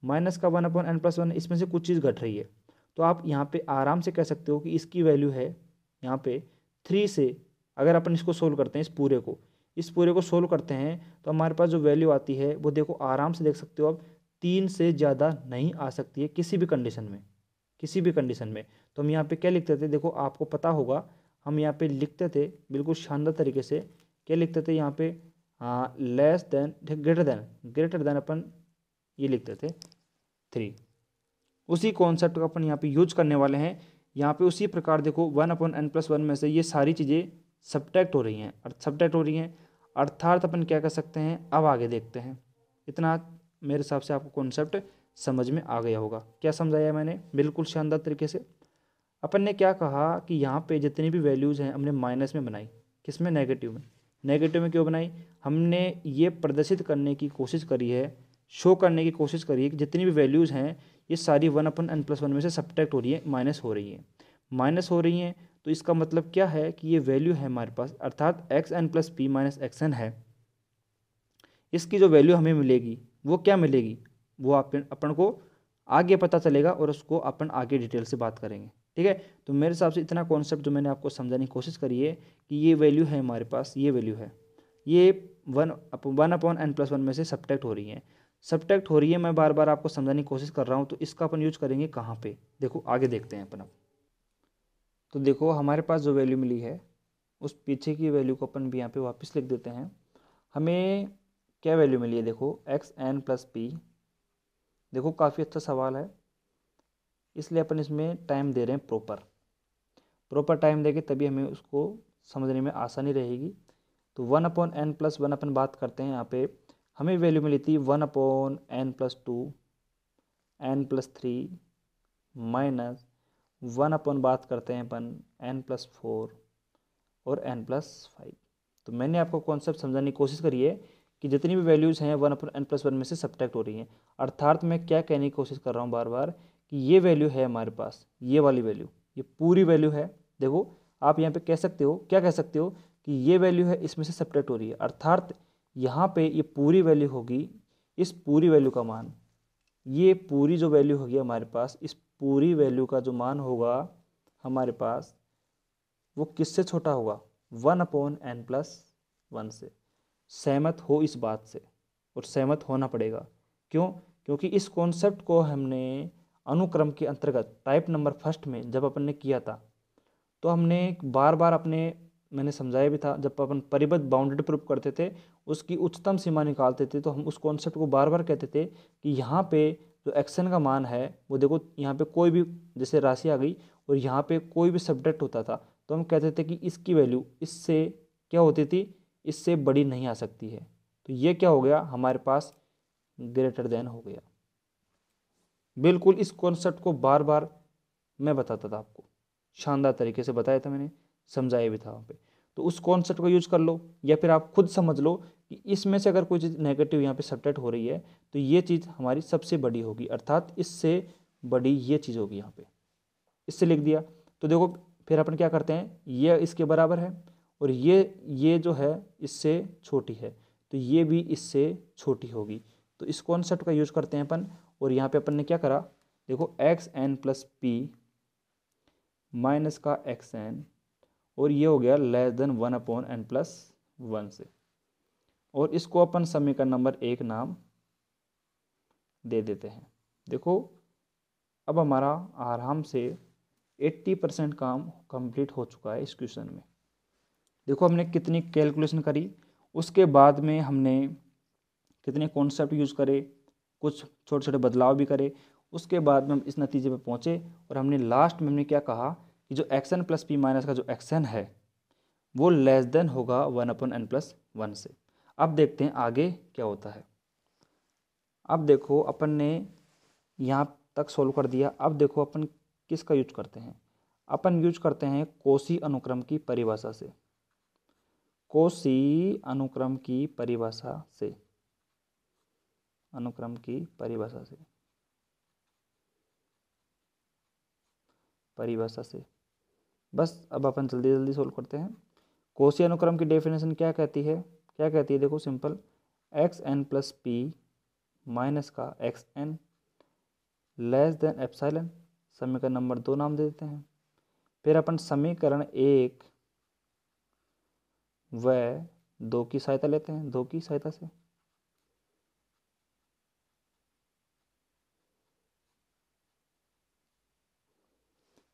माइनस का one upon n plus one इसमें से कुछ चीज़ घट रही है तो आप यहाँ पे आराम से कह सकते हो कि इसकी वैल्यू है यहाँ पे थ्री से अगर अपन इसको सोल्व करते हैं इस पूरे को इस पूरे को सोल्व करते हैं तो हमारे पास जो वैल्यू आती है वो देखो आराम से देख सकते हो आप तीन से ज़्यादा नहीं आ सकती है किसी भी कंडीशन में किसी भी कंडीशन में तो हम यहाँ पे क्या लिखते थे देखो आपको पता होगा हम यहाँ पे लिखते थे बिल्कुल शानदार तरीके से क्या लिखते थे यहाँ पे less than greater than greater than अपन ये लिखते थे थ्री उसी कॉन्सेप्ट का अपन यहाँ पे यूज करने वाले हैं यहाँ पे उसी प्रकार देखो one upon n plus one में से ये सारी चीज़ें सब्टैक्ट हो रही हैं अर्थ हो रही हैं अर्थार्थ अपन क्या कर सकते हैं अब आगे देखते हैं इतना मेरे हिसाब से आपको कॉन्सेप्ट समझ में आ गया होगा क्या समझाया मैंने बिल्कुल शानदार तरीके से अपन ने क्या कहा कि यहाँ पे जितनी भी वैल्यूज़ हैं हमने माइनस में बनाई किस में नेगेटिव में नेगेटिव में क्यों बनाई हमने ये प्रदर्शित करने की कोशिश करी है शो करने की कोशिश करी है कि जितनी भी वैल्यूज़ हैं ये सारी one upon n plus one में से सब्टैक्ट हो रही है माइनस हो रही है माइनस हो रही हैं तो इसका मतलब क्या है कि ये वैल्यू है हमारे पास अर्थात x n plus p minus x n है इसकी जो वैल्यू हमें मिलेगी वो क्या मिलेगी वो आप अपन को आगे पता चलेगा और उसको अपन आगे डिटेल से बात करेंगे ठीक है तो मेरे हिसाब से इतना कॉन्सेप्ट जो मैंने आपको समझाने की कोशिश करी है कि ये वैल्यू है हमारे पास ये वैल्यू है ये one up one upon n plus one में से सब्टेक्ट हो रही है सब्टेक्ट हो रही है मैं बार बार आपको समझाने की कोशिश कर रहा हूँ तो इसका अपन यूज करेंगे कहाँ पे देखो आगे देखते हैं अपन अब तो देखो हमारे पास जो वैल्यू मिली है उस पीछे की वैल्यू को अपन भी यहाँ पे वापस लिख देते हैं हमें क्या वैल्यू मिली है देखो एक्स एन प्लस पी देखो काफ़ी अच्छा सवाल है इसलिए अपन इसमें टाइम दे रहे हैं प्रॉपर प्रॉपर टाइम देंगे तभी हमें उसको समझने में आसानी रहेगी तो one upon n plus one अपन बात करते हैं यहाँ पे हमें वैल्यू मिली थी one upon n plus two n plus three minus one upon बात करते हैं अपन एन प्लस फोर और एन प्लस फाइव तो मैंने आपको कॉन्सेप्ट समझाने की कोशिश करी है कि जितनी भी वैल्यूज़ हैं one upon n plus one में से सब्ट्रैक्ट हो रही हैं अर्थात मैं क्या कहने की कोशिश कर रहा हूँ बार बार कि ये वैल्यू है हमारे पास ये वाली वैल्यू ये पूरी वैल्यू है देखो आप यहाँ पे कह सकते हो क्या कह सकते हो कि ये वैल्यू है इसमें से सब्ट्रैक्ट हो रही है अर्थात यहाँ पर ये पूरी वैल्यू होगी इस पूरी वैल्यू का मान ये पूरी जो वैल्यू होगी हमारे पास इस पूरी वैल्यू का जो मान होगा हमारे पास वो किससे छोटा होगा one upon n plus one से सहमत हो इस बात से और सहमत होना पड़ेगा क्यों क्योंकि इस कॉन्सेप्ट को हमने अनुक्रम के अंतर्गत टाइप नंबर फर्स्ट में जब अपन ने किया था तो हमने बार बार अपने मैंने समझाया भी था जब अपन परिबद्ध बाउंड्री प्रूफ करते थे उसकी उच्चतम सीमा निकालते थे तो हम उस कॉन्सेप्ट को बार बार कहते थे कि यहाँ पे जो एक्शन का मान है वो देखो यहाँ पे कोई भी जैसे राशि आ गई और यहाँ पे कोई भी सब्जेक्ट होता था तो हम कहते थे कि इसकी वैल्यू इससे क्या होती थी इससे बड़ी नहीं आ सकती है तो ये क्या हो गया हमारे पास ग्रेटर देन हो गया बिल्कुल इस कॉन्सेप्ट को बार बार मैं बताता था आपको शानदार तरीके से बताया था मैंने समझाया भी था वहाँ पे तो उस कॉन्सेप्ट को यूज कर लो या फिर आप खुद समझ लो कि इसमें से अगर कोई चीज़ नेगेटिव यहाँ पे सबटेट हो रही है तो ये चीज़ हमारी सबसे बड़ी होगी अर्थात इससे बड़ी ये चीज़ होगी यहाँ पे इससे लिख दिया तो देखो फिर अपन क्या करते हैं ये इसके बराबर है और ये ये जो है इससे छोटी है तो ये भी इससे छोटी होगी तो इस कॉन्सेप्ट का यूज करते हैं अपन और यहाँ पे अपन ने क्या करा देखो x n plus p minus का एक्स एन और ये हो गया less than one upon n plus one से और इसको अपन समीकरण नंबर एक नाम दे देते हैं देखो अब हमारा आराम से 80 परसेंट काम कंप्लीट हो चुका है इस क्वेश्चन में देखो हमने कितनी कैलकुलेशन करी उसके बाद में हमने कितने कॉन्सेप्ट यूज़ करे कुछ छोटे छोटे बदलाव भी करे उसके बाद में हम इस नतीजे पर पहुँचे और हमने लास्ट में हमने क्या कहा कि जो एक्सन प्लस पी माइनस का जो एक्सन है वो लेस देन होगा one upon n plus one से अब देखते हैं आगे क्या होता है अब देखो अपन ने यहाँ तक सोल्व कर दिया अब देखो अपन किसका यूज करते हैं अपन यूज करते हैं कोसी अनुक्रम की परिभाषा से कोसी अनुक्रम की परिभाषा से अनुक्रम की परिभाषा से परिभाषा से बस अब अपन जल्दी जल्दी सोल्व करते हैं कोसी अनुक्रम की डेफिनेशन क्या कहती है क्या कहती है देखो simple x n plus p minus का x n less than epsilon समीकरण नंबर दो नाम दे देते हैं फिर अपन समीकरण एक वह दो की सहायता लेते हैं दो की सहायता से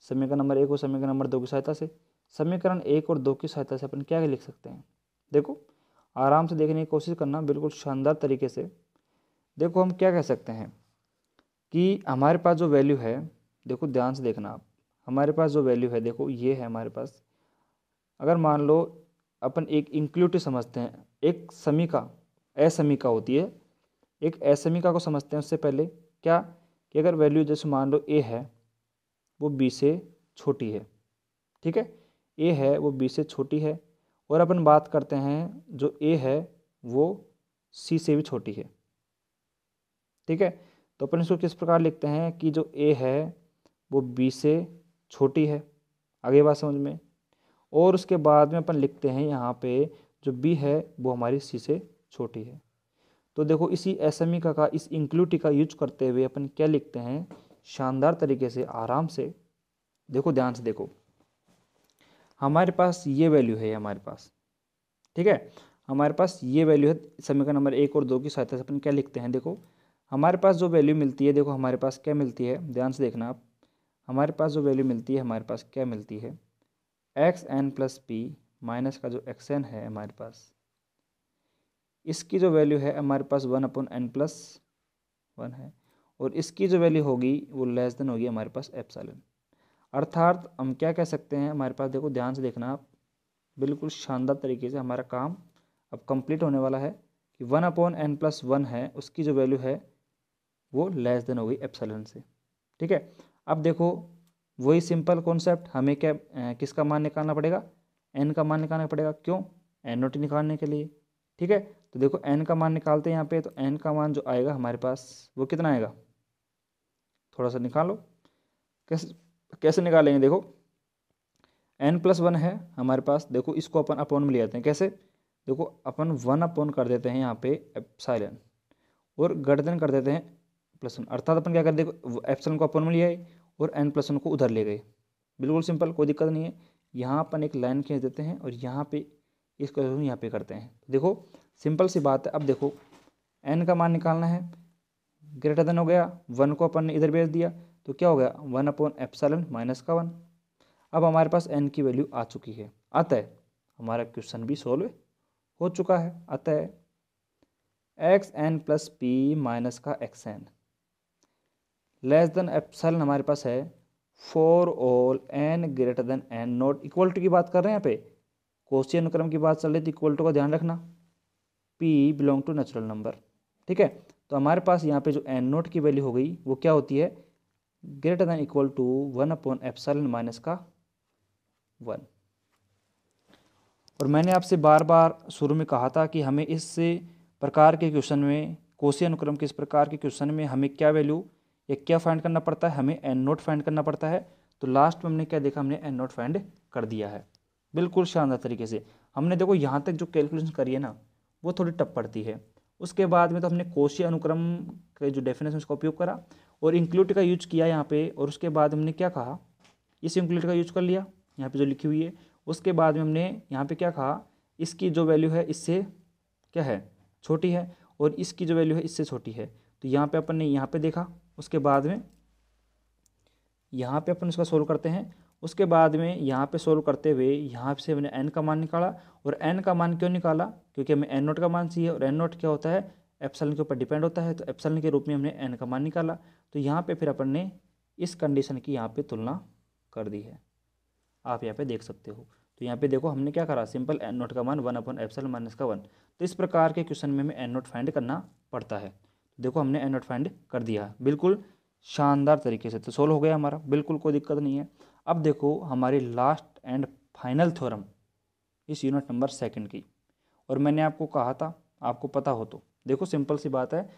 समीकरण नंबर एक और समीकरण नंबर दो की सहायता से समीकरण एक और दो की सहायता से अपन क्या लिख सकते हैं देखो आराम से देखने की कोशिश करना बिल्कुल शानदार तरीके से देखो हम क्या कह सकते हैं कि हमारे पास जो वैल्यू है देखो ध्यान से देखना आप हमारे पास जो वैल्यू है देखो ये है हमारे पास अगर मान लो अपन एक इंक्लूटिव समझते हैं एक समीका असमीका होती है एक असमीका को समझते हैं उससे पहले क्या कि अगर वैल्यू जैसे मान लो ए है वो बी से छोटी है ठीक है ए है वो बी से छोटी है और अपन बात करते हैं जो ए है वो सी से भी छोटी है ठीक है तो अपन इसको किस प्रकार लिखते हैं कि जो ए है वो बी से छोटी है आगे बात समझ में और उसके बाद में अपन लिखते हैं यहाँ पे जो बी है वो हमारी सी से छोटी है तो देखो इसी एस एम ई का, का इस इंक्लूटी का यूज करते हुए अपन क्या लिखते हैं शानदार तरीके से आराम से देखो ध्यान से देखो हमारे पास ये वैल्यू है हमारे पास ठीक है हमारे पास ये वैल्यू है समीकरण e नंबर एक और दो की सहायता से अपन क्या लिखते हैं देखो हमारे पास जो वैल्यू मिलती है देखो हमारे पास क्या मिलती है ध्यान से देखना आप हमारे पास जो वैल्यू मिलती है हमारे पास क्या मिलती है x n plus p minus का जो एक्स एन है हमारे पास इसकी जो वैल्यू है हमारे पास one upon n plus one है और इसकी जो वैल्यू होगी वो लेस देन होगी हमारे पास एप्सालन अर्थात हम क्या कह सकते हैं हमारे पास देखो ध्यान से देखना आप बिल्कुल शानदार तरीके से हमारा काम अब कंप्लीट होने वाला है कि one upon n plus one है उसकी जो वैल्यू है वो लेस देन होगी एप्सलन से ठीक है अब देखो वही सिंपल कॉन्सेप्ट हमें क्या किसका मान निकालना पड़ेगा एन का मान निकालना पड़ेगा क्यों एन नोट निकालने के लिए ठीक है तो देखो एन का मान निकालते हैं यहाँ पे तो एन का मान जो आएगा हमारे पास वो कितना आएगा थोड़ा सा निकालो कैसे कैसे निकालेंगे देखो एन प्लस वन है हमारे पास देखो इसको अपन अपॉन में ले आते हैं कैसे देखो अपन वन अपॉन कर देते हैं यहाँ पे एप्साइलन और गर्दन कर देते हैं प्लस वन अर्थात अपन क्या कर देखो एप्सलन को अपॉन में ले आए और एन प्लस वन को उधर ले गए बिल्कुल सिंपल कोई दिक्कत नहीं है यहाँ अपन एक लाइन खींच देते हैं और यहाँ पे इस क्वेश्चन यहाँ पे करते हैं देखो सिंपल सी बात है अब देखो एन का मान निकालना है ग्रेटर देन हो गया वन को अपन ने इधर भेज दिया तो क्या हो गया वन अपॉन एप्सलन माइनस का वन अब हमारे पास एन की वैल्यू आ चुकी है अतः हमारा क्वेश्चन भी सॉल्व हो चुका है अतः x n plus p minus का x n less than epsilon हमारे पास है for all n greater than n nought equal to की बात कर रहे हैं यहाँ पे कोशी अनुक्रम की बात चल रही थी इक्वल टू का ध्यान रखना p belong to natural number ठीक है तो हमारे पास यहाँ पे जो एन नोट की वैल्यू हो गई वो क्या होती है greater than equal to one upon epsilon minus का वन और मैंने आपसे बार बार शुरू में कहा था कि हमें इस प्रकार के क्वेश्चन में कोशी अनुक्रम के इस प्रकार के क्वेश्चन में हमें क्या वैल्यू ये क्या फाइंड करना पड़ता है हमें एन नोट फाइंड करना पड़ता है तो लास्ट में हमने क्या देखा हमने एन नोट फाइंड कर दिया है बिल्कुल शानदार तरीके से हमने देखो यहाँ तक जो कैलकुलेशन करी है ना वो थोड़ी टप पड़ती है उसके बाद में तो हमने कोशी अनुक्रम के जो डेफिनेशन उसका उपयोग करा और इंक्लूड का यूज किया यहाँ पे और उसके बाद हमने क्या कहा इस इंक्लूड का यूज कर लिया यहाँ पे जो लिखी हुई है उसके बाद में हमने यहाँ पे क्या कहा इसकी जो वैल्यू है इससे क्या है छोटी है और इसकी जो वैल्यू है इससे छोटी है तो यहाँ पर अपन ने यहाँ पर देखा उसके बाद में यहाँ पे अपन इसका सोल्व करते हैं उसके बाद में यहाँ पे सोल्व करते हुए यहाँ से हमने एन का मान निकाला और एन का मान क्यों निकाला क्योंकि हमें एन नोट का मान चाहिए और एन नोट क्या होता है एप्सलन के ऊपर डिपेंड होता है तो एप्सलन के रूप में हमने एन का मान निकाला तो यहाँ पे फिर अपन ने इस कंडीशन की यहाँ पे तुलना कर दी है आप यहाँ पे देख सकते हो तो यहाँ पे देखो हमने क्या करा सिंपल एन नोट का मान वन अपन एप्सल माइनस का वन तो इस प्रकार के क्वेश्चन में हमें एन नोट फाइंड करना पड़ता है देखो हमने एन फाइंड कर दिया बिल्कुल शानदार तरीके से तो सोल्व हो गया हमारा बिल्कुल कोई दिक्कत नहीं है अब देखो हमारी लास्ट एंड फाइनल थ्योरम इस यूनिट नंबर सेकंड की और मैंने आपको कहा था आपको पता हो तो देखो सिंपल सी बात है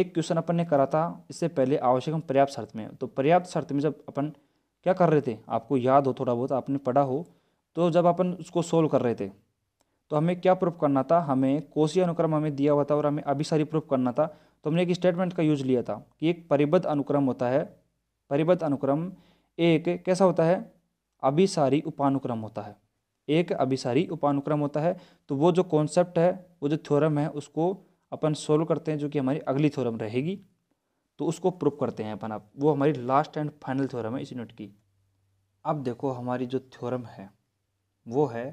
एक क्वेश्चन अपन ने करा था इससे पहले आवश्यक हम पर्याप्त शर्त में तो पर्याप्त शर्त में जब अपन क्या कर रहे थे आपको याद हो थोड़ा बहुत आपने पढ़ा हो तो जब अपन उसको सोल्व कर रहे थे तो हमें क्या प्रूफ करना था हमें कोसी अनुक्रम हमें दिया हुआ था और हमें अभी सारी प्रूफ करना था तो हमने एक स्टेटमेंट का यूज लिया था कि एक परिबद्ध अनुक्रम होता है परिबद्ध अनुक्रम एक कैसा होता है अभिसारी उपानुक्रम होता है एक अभिसारी उपानुक्रम होता है तो वो जो कॉन्सेप्ट है वो जो थ्योरम है उसको अपन सोल्व करते हैं जो कि हमारी अगली थ्योरम रहेगी तो उसको प्रूव करते हैं अपन आप वो हमारी लास्ट एंड फाइनल थ्योरम है इस यूनिट की अब देखो हमारी जो थ्योरम है वो है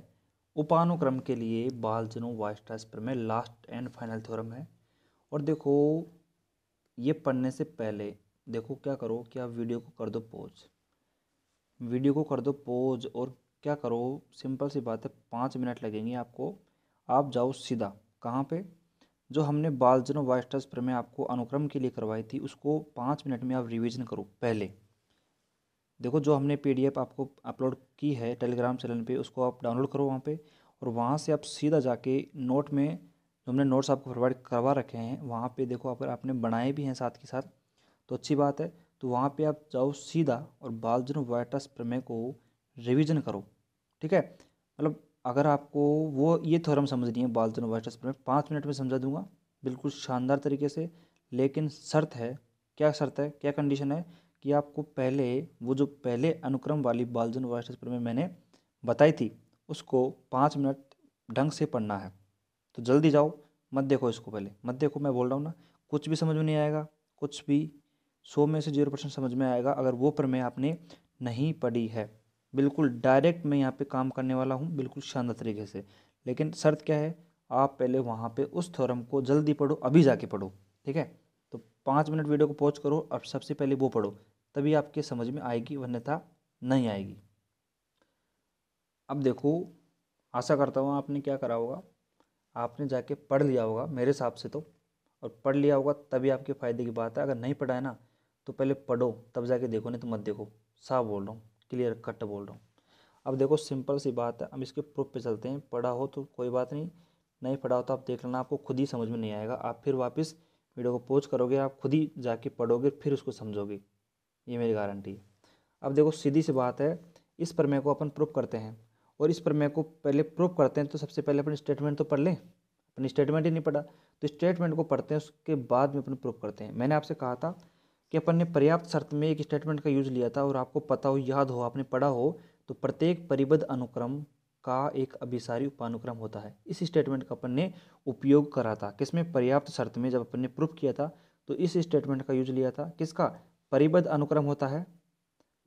उपानुक्रम के लिए बालजनो वाइस पर में लास्ट एंड फाइनल थ्योरम है और देखो ये पढ़ने से पहले देखो क्या करो कि आप वीडियो को कर दो पोज वीडियो को कर दो पोज और क्या करो सिंपल सी बात है पाँच मिनट लगेंगे आपको आप जाओ सीधा कहाँ पे जो हमने बालजनो पर मैं आपको अनुक्रम के लिए करवाई थी उसको पाँच मिनट में आप रिवीजन करो पहले देखो जो हमने पीडीएफ आपको अपलोड की है टेलीग्राम चैनल पे उसको आप डाउनलोड करो वहाँ पे और वहाँ से आप सीधा जाके नोट में जो हमने नोट्स आपको प्रोवाइड करवा रखे हैं वहाँ पे देखो अगर आपने बनाए भी हैं साथ के साथ तो अच्छी बात है तो वहाँ पे आप जाओ सीधा और बालजन वाइटस प्रमेय को रिवीजन करो ठीक है मतलब अगर आपको वो ये थ्योरम समझनी है बालजन वाइटस प्रमेय पाँच मिनट में समझा दूंगा बिल्कुल शानदार तरीके से लेकिन शर्त है क्या शर्त है क्या कंडीशन है कि आपको पहले वो जो पहले अनुक्रम वाली बालजन वाइटस प्रमेय मैंने बताई थी उसको पाँच मिनट ढंग से पढ़ना है तो जल्दी जाओ मत देखो इसको पहले मत देखो मैं बोल रहा हूँ ना कुछ भी समझ में नहीं आएगा कुछ भी सौ में से जीरो परसेंट समझ में आएगा अगर वो प्रमेय आपने नहीं पढ़ी है बिल्कुल डायरेक्ट मैं यहाँ पे काम करने वाला हूँ बिल्कुल शानदार तरीके से लेकिन शर्त क्या है आप पहले वहाँ पे उस थ्योरम को जल्दी पढ़ो अभी जाके पढ़ो ठीक है तो पाँच मिनट वीडियो को पॉज करो और सबसे पहले वो पढ़ो तभी आपके समझ में आएगी वन्यथा नहीं आएगी अब देखो आशा करता हूँ आपने क्या करा होगा आपने जाके पढ़ लिया होगा मेरे हिसाब से तो और पढ़ लिया होगा तभी आपके फ़ायदे की बात है अगर नहीं पढ़ा है ना तो पहले पढ़ो तब जाके देखो नहीं तो मत देखो साफ बोल रहा हूँ क्लियर कट बोल रहा हूँ अब देखो सिंपल सी बात है हम इसके प्रूफ पे चलते हैं पढ़ा हो तो कोई बात नहीं नहीं पढ़ा हो तो आप देख लेना आपको खुद ही समझ में नहीं आएगा आप फिर वापस वीडियो को पोज करोगे आप खुद ही जाके पढ़ोगे फिर उसको समझोगे ये मेरी गारंटी है अब देखो सीधी सी बात है इस प्रमेय को अपन प्रूफ करते हैं और इस प्रमेय को पहले प्रूव करते हैं तो सबसे पहले अपने स्टेटमेंट तो पढ़ लें अपने स्टेटमेंट ही नहीं पढ़ा तो स्टेटमेंट को पढ़ते हैं उसके बाद में अपन प्रूव करते हैं मैंने आपसे कहा था कि अपन ने पर्याप्त शर्त में एक स्टेटमेंट का यूज़ लिया था और आपको पता हो याद हो आपने पढ़ा हो तो प्रत्येक परिबद्ध अनुक्रम का एक अभिसारी उपानुक्रम होता है इस स्टेटमेंट का अपन ने उपयोग करा था किसमें पर्याप्त शर्त में जब अपन ने प्रूफ किया था तो इस स्टेटमेंट का यूज लिया था किसका परिबद्ध अनुक्रम होता है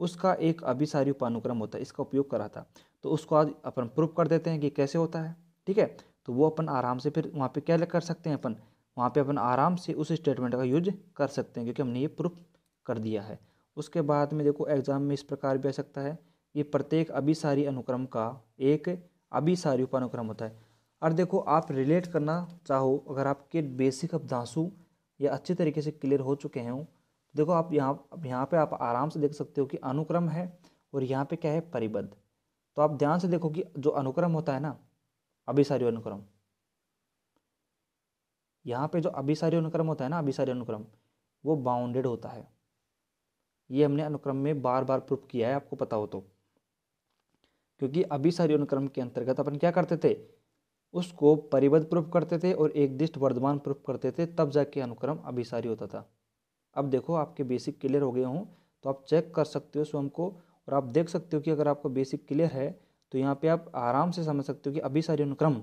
उसका एक अभिसारी उपानुक्रम होता है इसका उपयोग करा था तो उसको आज अपन प्रूफ कर देते हैं कि कैसे होता है ठीक है तो वो अपन आराम से फिर वहाँ पे क्या कर सकते हैं अपन वहाँ पे अपन आराम से उस स्टेटमेंट का यूज कर सकते हैं क्योंकि हमने ये प्रूफ कर दिया है उसके बाद में देखो एग्जाम में इस प्रकार भी आ सकता है ये प्रत्येक अभिसारी अनुक्रम का एक अभिसारी उपानुक्रम होता है और देखो आप रिलेट करना चाहो अगर आपके बेसिक अब या अच्छे तरीके से क्लियर हो चुके हों देखो आप यहाँ अब यहाँ पे आप आराम से देख सकते हो कि अनुक्रम है और यहाँ पे क्या है परिबद्ध तो आप ध्यान से देखो कि जो अनुक्रम होता है ना अभिसारी अनुक्रम यहाँ पे जो अभिसारी अनुक्रम होता है ना अभिसारी अनुक्रम वो बाउंडेड होता है ये हमने अनुक्रम में बार बार प्रूफ किया है आपको पता हो तो क्योंकि अभिसारी अनुक्रम के अंतर्गत अपन क्या करते थे उसको परिबद्ध प्रूफ करते थे और एक दिष्ट वर्धमान प्रूफ करते थे तब जाके अनुक्रम अभिसारी होता था अब देखो आपके बेसिक क्लियर हो गए हों तो आप चेक कर सकते हो स्वयं को और आप देख सकते हो कि अगर आपका बेसिक क्लियर है तो यहाँ पे आप आराम से समझ सकते हो कि अभिसारी अनुक्रम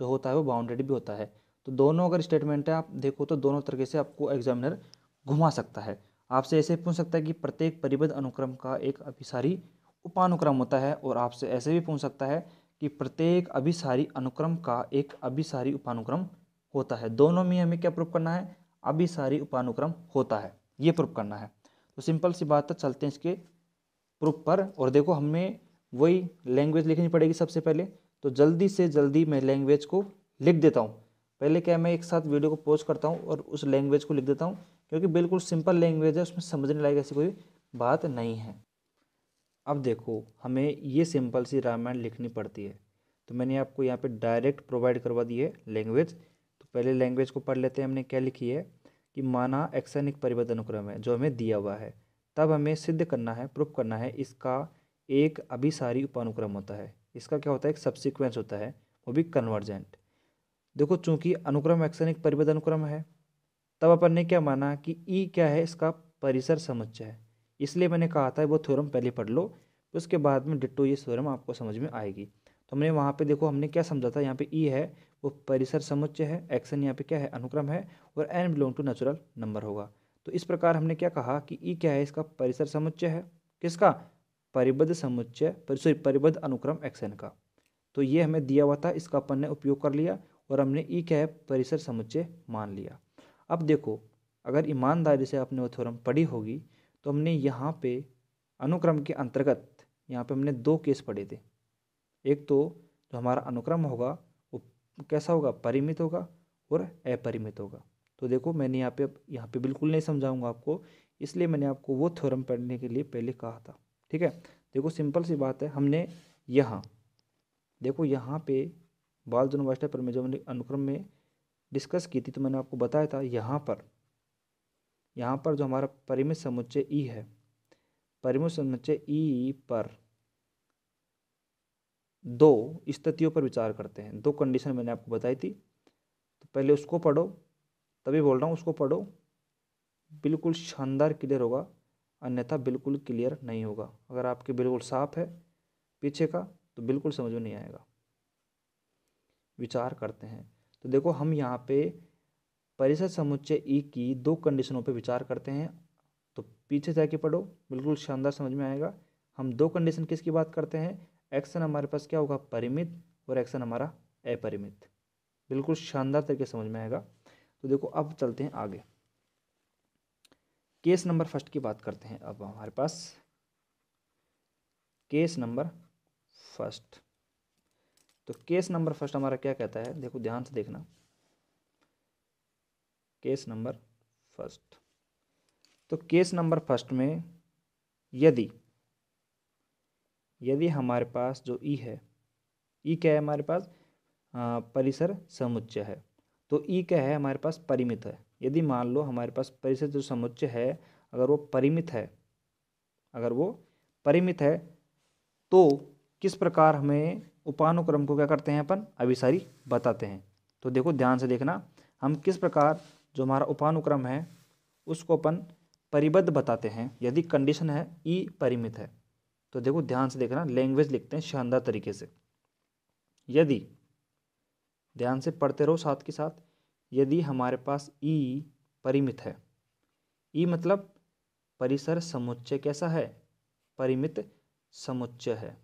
जो होता है वो बाउंडेड भी होता है तो दोनों अगर स्टेटमेंट है आप देखो तो दोनों तरीके से आपको एग्जामिनर घुमा सकता है आपसे ऐसे पूछ सकता है कि प्रत्येक परिबद्ध अनुक्रम का एक अभिसारी उपानुक्रम होता है और आपसे ऐसे भी पूछ सकता है कि प्रत्येक अभिसारी अनुक्रम का एक अभिसारी उपानुक्रम होता है दोनों में हमें क्या प्रूव करना है अभिसारी उपानुक्रम होता है ये प्रूफ करना है तो सिंपल सी बात है चलते हैं इसके प्रूफ पर और देखो हमें वही लैंग्वेज लिखनी पड़ेगी सबसे पहले तो जल्दी से जल्दी मैं लैंग्वेज को लिख देता हूँ पहले क्या मैं एक साथ वीडियो को पोस्ट करता हूँ और उस लैंग्वेज को लिख देता हूँ क्योंकि बिल्कुल सिंपल लैंग्वेज है उसमें समझने लायक ऐसी कोई बात नहीं है अब देखो हमें ये सिंपल सी रामायण लिखनी पड़ती है तो मैंने आपको यहाँ पे डायरेक्ट प्रोवाइड करवा दी है लैंग्वेज पहले लैंग्वेज को पढ़ लेते हैं हमने क्या लिखी है कि माना एक्शन एक परिबद्ध अनुक्रम है जो हमें दिया हुआ है तब हमें सिद्ध करना है प्रूफ करना है इसका एक अभिसारी उपानुक्रम होता है इसका क्या होता है एक सबसिक्वेंस होता है वो भी कन्वर्जेंट देखो चूंकि अनुक्रम एक्शन एक परिबद्ध अनुक्रम है तब अपन ने क्या माना कि ई e क्या है इसका परिसर समुच्चय है इसलिए मैंने कहा था वो थ्योरम पहले पढ़ लो उसके बाद में डिट्टो ये थ्योरम आपको समझ में आएगी तो हमने वहाँ पे देखो हमने क्या समझा था यहाँ पे ई e है वो परिसर समुच्चय है एक्शन यहाँ पे क्या है अनुक्रम है और n belong to natural number होगा तो इस प्रकार हमने क्या कहा कि ई e क्या है इसका परिसर समुच्चय है किसका परिबद्ध समुच्चय सॉरी परिबद्ध अनुक्रम एक्शन का तो ये हमें दिया हुआ था इसका अपन ने उपयोग कर लिया और हमने ई e क्या है परिसर समुच्चय मान लिया अब देखो अगर ईमानदारी से आपने वो थ्योरम पढ़ी होगी तो हमने यहाँ पे अनुक्रम के अंतर्गत यहाँ पे हमने दो केस पढ़े थे एक तो जो हमारा अनुक्रम होगा कैसा होगा परिमित होगा और अपरिमित होगा तो देखो मैंने यहाँ पे अब यहाँ पे बिल्कुल नहीं समझाऊंगा आपको इसलिए मैंने आपको वो थ्योरम पढ़ने के लिए पहले कहा था ठीक है देखो सिंपल सी बात है हमने यहाँ देखो यहाँ पे बाल जन्मवाष्टय पर मैं जब हमने अनुक्रम में डिस्कस की थी तो मैंने आपको बताया था यहाँ पर यहाँ पर जो हमारा परिमित समुच्चय ई e है परिमित समुच्चय ई e पर दो स्थितियों पर विचार करते हैं दो कंडीशन मैंने आपको बताई थी तो पहले उसको पढ़ो तभी बोल रहा हूँ उसको पढ़ो बिल्कुल शानदार क्लियर होगा अन्यथा बिल्कुल क्लियर नहीं होगा अगर आपके बिल्कुल साफ है पीछे का तो बिल्कुल समझ में नहीं आएगा विचार करते हैं तो देखो हम यहाँ पे परिसर समुच्चय ई e की दो कंडीशनों पे विचार करते हैं तो पीछे जाके पढ़ो बिल्कुल शानदार समझ में आएगा हम दो कंडीशन किसकी बात करते हैं एक्शन हमारे पास क्या होगा परिमित और एक्शन हमारा अपरिमित बिल्कुल शानदार तरीके समझ में आएगा तो देखो अब चलते हैं आगे केस नंबर फर्स्ट की बात करते हैं अब हमारे पास केस नंबर फर्स्ट तो केस नंबर फर्स्ट हमारा क्या कहता है देखो ध्यान से देखना केस नंबर फर्स्ट तो केस नंबर फर्स्ट में यदि यदि हमारे पास जो ई e है ई e क्या है हमारे पास परिसर समुच्चय है तो ई e क्या है हमारे पास परिमित है यदि मान लो हमारे पास परिसर जो समुच्चय है अगर वो परिमित है अगर वो परिमित है तो किस प्रकार हमें उपानुक्रम को क्या करते हैं अपन अभिसारी बताते हैं तो देखो ध्यान से देखना हम किस प्रकार जो हमारा उपानुक्रम है उसको अपन परिबद्ध बताते हैं यदि कंडीशन है ई परिमित है तो देखो ध्यान से देखना लैंग्वेज लिखते हैं शानदार तरीके से यदि ध्यान से पढ़ते रहो साथ के साथ यदि हमारे पास ई e परिमित है ई e मतलब परिसर समुच्चय कैसा है परिमित समुच्चय है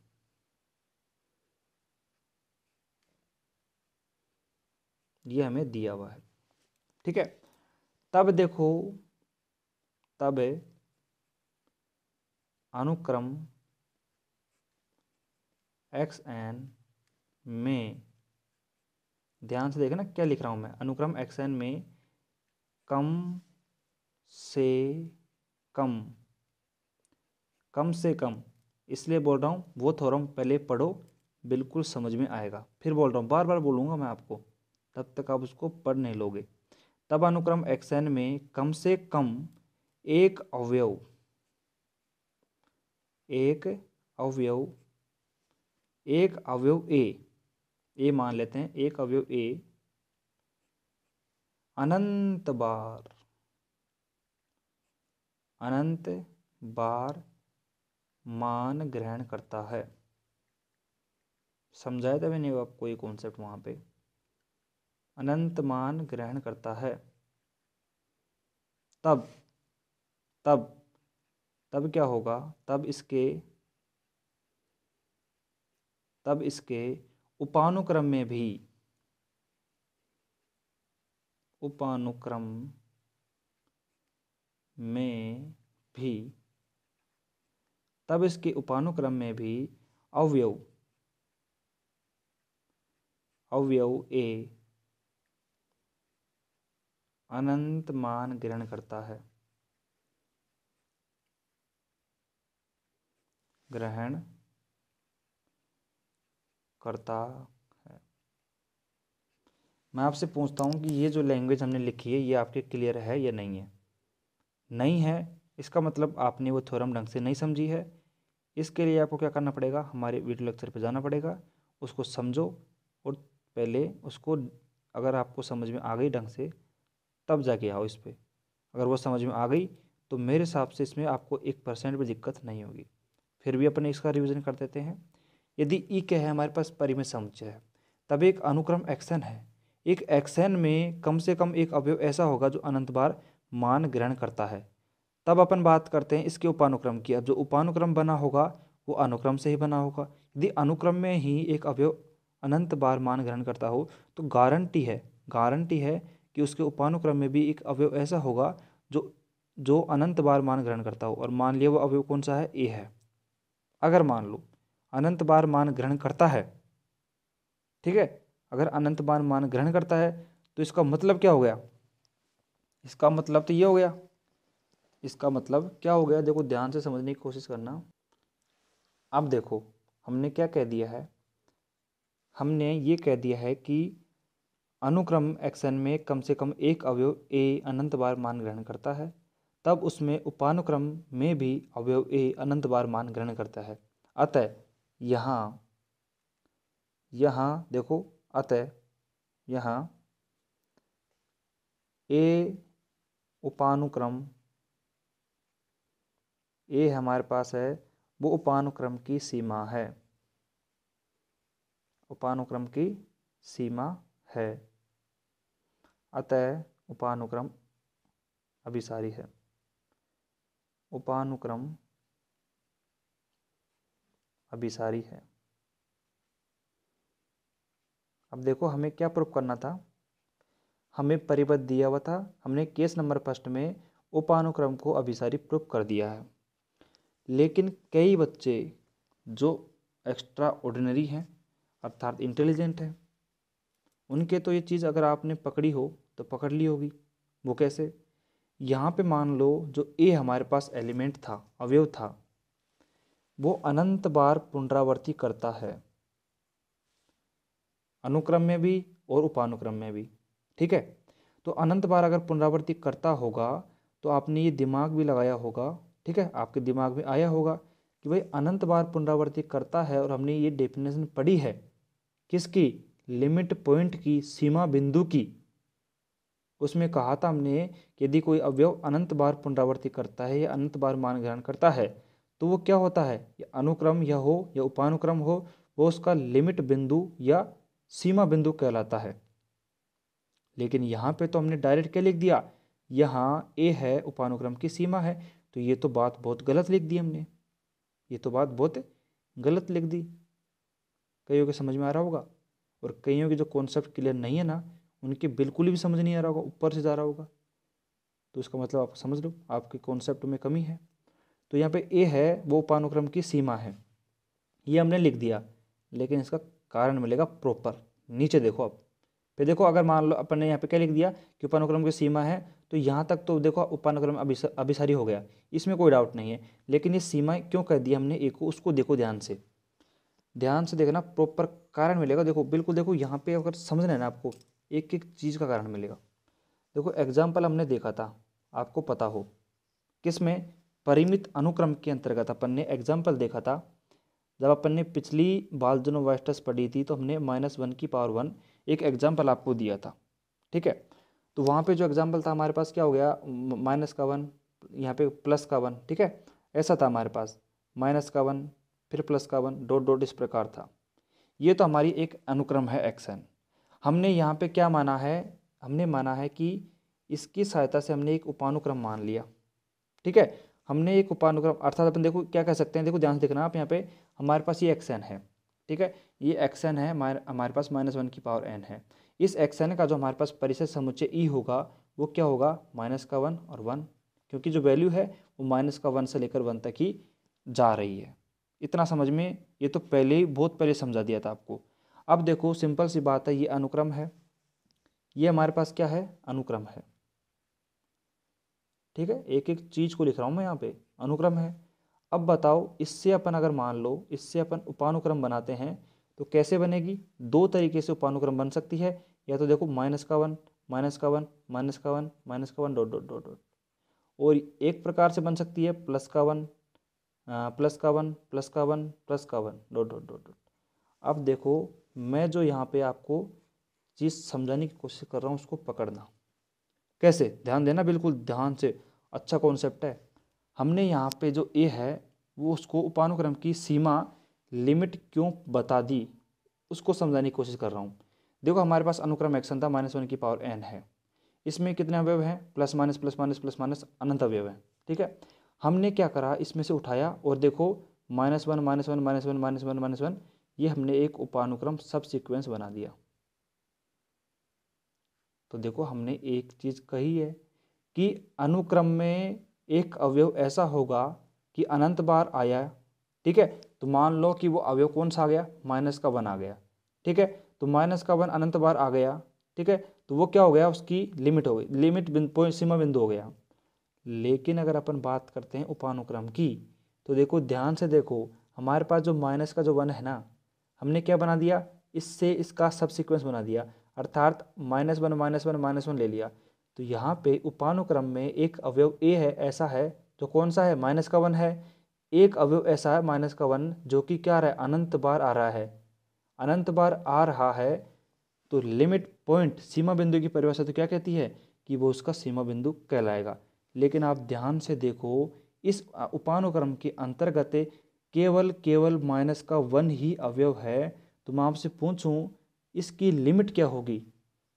ये हमें दिया हुआ है ठीक है तब देखो तब अनुक्रम एक्स एन में ध्यान से देखना क्या लिख रहा हूँ मैं अनुक्रम एक्स एन में कम से कम कम से कम इसलिए बोल रहा हूँ वो थोड़ा पहले पढ़ो बिल्कुल समझ में आएगा फिर बोल रहा हूँ बार बार बोलूँगा मैं आपको तब तक आप उसको पढ़ नहीं लोगे तब अनुक्रम एक्स एन में कम से कम एक अवयव एक अवयव एक अवयव ए ए मान लेते हैं एक अवयव ए अनंत बार अनंत बार मान ग्रहण करता है समझाया था मैंने आपको ये कॉन्सेप्ट वहां पे अनंत मान ग्रहण करता है तब तब तब क्या होगा तब इसके तब इसके उपानुक्रम में भी उपानुक्रम में भी तब इसके उपानुक्रम में भी अवयव अवयव ए अनंत मान ग्रहण करता है ग्रहण करता है मैं आपसे पूछता हूँ कि ये जो लैंग्वेज हमने लिखी है ये आपके क्लियर है या नहीं है नहीं है इसका मतलब आपने वो थोरम ढंग से नहीं समझी है इसके लिए आपको क्या करना पड़ेगा हमारे वीडियो लेक्चर पर जाना पड़ेगा उसको समझो और पहले उसको अगर आपको समझ में आ गई ढंग से तब जाके आओ इस पर अगर वो समझ में आ गई तो मेरे हिसाब से इसमें आपको एक परसेंट भी दिक्कत नहीं होगी फिर भी अपने इसका रिविज़न कर देते हैं यदि ई क्या है हमारे पास परिमेय समुच्चय है तब एक अनुक्रम एक्शन है एक एक्शन में कम से कम एक अवयव ऐसा होगा जो अनंत बार मान ग्रहण करता है तब अपन बात करते हैं इसके उपानुक्रम की अब जो उपानुक्रम बना होगा वो अनुक्रम से ही बना होगा यदि अनुक्रम में ही एक अवयव अनंत बार मान ग्रहण करता हो तो गारंटी है गारंटी है कि उसके उपानुक्रम में भी एक अवयव ऐसा होगा जो जो अनंत बार मान ग्रहण करता हो और मान लिया वो अवयव कौन सा है ए है अगर मान लो अनंत बार मान ग्रहण करता है ठीक है अगर अनंत बार मान ग्रहण करता है तो इसका मतलब क्या हो गया इसका मतलब तो ये हो गया इसका मतलब क्या हो गया देखो ध्यान से समझने की कोशिश करना अब देखो हमने क्या कह दिया है हमने ये कह दिया है कि अनुक्रम एक्शन में कम से कम एक अवयव ए अनंत बार मान ग्रहण करता है तब उसमें उपानुक्रम में भी अवयव ए अनंत बार मान ग्रहण करता है अतः यहाँ यहाँ देखो अतः यहाँ ए उपानुक्रम ए हमारे पास है वो उपानुक्रम की सीमा है उपानुक्रम की सीमा है अतः उपानुक्रम अभिसारी है उपानुक्रम अभिसारी है अब देखो हमें क्या प्रूफ करना था हमें परिबद्ध दिया हुआ था हमने केस नंबर फर्स्ट में उपानुक्रम को अभिसारी प्रूफ कर दिया है लेकिन कई बच्चे जो एक्स्ट्रा ऑर्डिनरी हैं अर्थात इंटेलिजेंट हैं उनके तो ये चीज़ अगर आपने पकड़ी हो तो पकड़ ली होगी वो कैसे यहाँ पे मान लो जो ए हमारे पास एलिमेंट था अवयव था वो अनंत बार पुनरावृत्ति करता है अनुक्रम में भी और उपानुक्रम में भी ठीक है तो अनंत बार अगर पुनरावर्ती करता होगा तो आपने ये दिमाग भी लगाया होगा ठीक है आपके दिमाग में आया होगा कि भाई अनंत बार पुनरावृत्ति करता है और हमने ये डेफिनेशन पढ़ी है किसकी लिमिट पॉइंट की सीमा बिंदु की उसमें कहा था हमने यदि कोई अवयव अनंत बार पुनरावर्ती करता है या अनंत बार मान ग्रहण करता है तो वो क्या होता है अनुक्रम या हो या उपानुक्रम हो वो उसका लिमिट बिंदु या सीमा बिंदु कहलाता है लेकिन यहाँ पे तो हमने डायरेक्ट क्या लिख दिया यहाँ ए है उपानुक्रम की सीमा है तो ये तो बात बहुत गलत लिख दी हमने ये तो बात बहुत गलत लिख दी कईयों के समझ में आ रहा होगा और कईयों के जो कॉन्सेप्ट क्लियर नहीं है ना उनके बिल्कुल भी समझ नहीं आ रहा होगा ऊपर से जा रहा होगा तो इसका मतलब आप समझ लो आपके कॉन्सेप्ट में कमी है तो यहाँ पे ए है वो उपानुक्रम की सीमा है ये हमने लिख दिया लेकिन इसका कारण मिलेगा प्रॉपर नीचे देखो अब फिर देखो अगर मान लो अपन ने यहाँ पे क्या लिख दिया कि उपानुक्रम की सीमा है तो यहाँ तक तो देखो उपानुक्रम अभिस, अभिसारी हो गया इसमें कोई डाउट नहीं है लेकिन ये सीमा क्यों कह दी हमने ए को उसको देखो ध्यान से ध्यान से देखना प्रॉपर कारण मिलेगा देखो बिल्कुल देखो यहाँ पे अगर समझना है ना आपको एक एक चीज़ का कारण मिलेगा देखो एग्जाम्पल हमने देखा था आपको पता हो किस में परिमित अनुक्रम के अंतर्गत अपन ने एग्जाम्पल देखा था जब अपन ने पिछली जनो वास्टस पढ़ी थी तो हमने माइनस वन की पावर वन एक एग्जाम्पल आपको दिया था ठीक है तो वहाँ पे जो एग्जाम्पल था हमारे पास क्या हो गया माइनस का वन यहाँ पे प्लस का वन ठीक है ऐसा था हमारे पास माइनस का वन फिर प्लस का वन डॉट डॉट इस प्रकार था ये तो हमारी एक अनुक्रम है एक्शन हमने यहाँ पर क्या माना है हमने माना है कि इसकी सहायता से हमने एक उपानुक्रम मान लिया ठीक है हमने एक उपानुक्रम अर्थात अपन देखो क्या कह सकते हैं देखो ध्यान से देखना आप यहाँ पे हमारे पास ये एक्स एन है ठीक है ये एक्स एन है हमारे पास माइनस वन की पावर एन है इस एक्स एन का जो हमारे पास परिसर समुच्चय ई e होगा वो क्या होगा माइनस का वन और वन क्योंकि जो वैल्यू है वो माइनस का वन से लेकर वन तक ही जा रही है इतना समझ में ये तो पहले ही बहुत पहले समझा दिया था आपको अब देखो सिंपल सी बात है ये अनुक्रम है ये हमारे पास क्या है अनुक्रम है ठीक है एक एक चीज़ को लिख रहा हूँ मैं यहाँ पे अनुक्रम है अब बताओ इससे अपन अगर मान लो इससे अपन उपानुक्रम बनाते हैं तो कैसे बनेगी दो तरीके से उपानुक्रम बन सकती है या तो देखो माइनस का वन माइनस का वन माइनस का वन माइनस का one dot dot dot dot और एक प्रकार से बन सकती है प्लस का वन प्लस का वन प्लस का वन प्लस का one dot dot dot dot अब देखो मैं जो यहाँ पे आपको चीज़ समझाने की कोशिश कर रहा हूँ उसको पकड़ना कैसे ध्यान देना बिल्कुल ध्यान से अच्छा कॉन्सेप्ट है हमने यहाँ पे जो ए है वो उसको उपानुक्रम की सीमा लिमिट क्यों बता दी उसको समझाने की कोशिश कर रहा हूँ देखो हमारे पास अनुक्रम एक्शन था माइनस वन की पावर एन है इसमें कितने अवयव हैं plus minus plus minus plus minus अनंत अवयव हैं ठीक है हमने क्या करा इसमें से उठाया और देखो minus one minus one minus one minus one minus one ये हमने एक उपानुक्रम सब सिक्वेंस बना दिया तो देखो हमने एक चीज़ कही है कि अनुक्रम में एक अवयव ऐसा होगा कि अनंत बार आया ठीक है तो मान लो कि वो अवयव कौन सा आ गया माइनस का वन आ गया ठीक है तो माइनस का वन अनंत बार आ गया ठीक है तो वो क्या हो गया उसकी लिमिट हो गई लिमिट बिंदु सीमा बिंदु हो गया लेकिन अगर अपन बात करते हैं उपानुक्रम की तो देखो ध्यान से देखो हमारे पास जो माइनस का जो वन है ना हमने क्या बना दिया इससे इसका सब सिक्वेंस बना दिया अर्थात minus one minus one minus one ले लिया तो यहाँ पे उपानुक्रम में एक अवयव ए है ऐसा है जो तो कौन सा है माइनस का वन है एक अवयव ऐसा है माइनस का वन जो कि क्या रहा है अनंत बार आ रहा है अनंत बार आ रहा है तो लिमिट पॉइंट सीमा बिंदु की परिभाषा तो क्या कहती है कि वो उसका सीमा बिंदु कहलाएगा लेकिन आप ध्यान से देखो इस उपानुक्रम के अंतर्गत केवल केवल माइनस का वन ही अवयव है तो मैं आपसे पूछूं इसकी लिमिट क्या होगी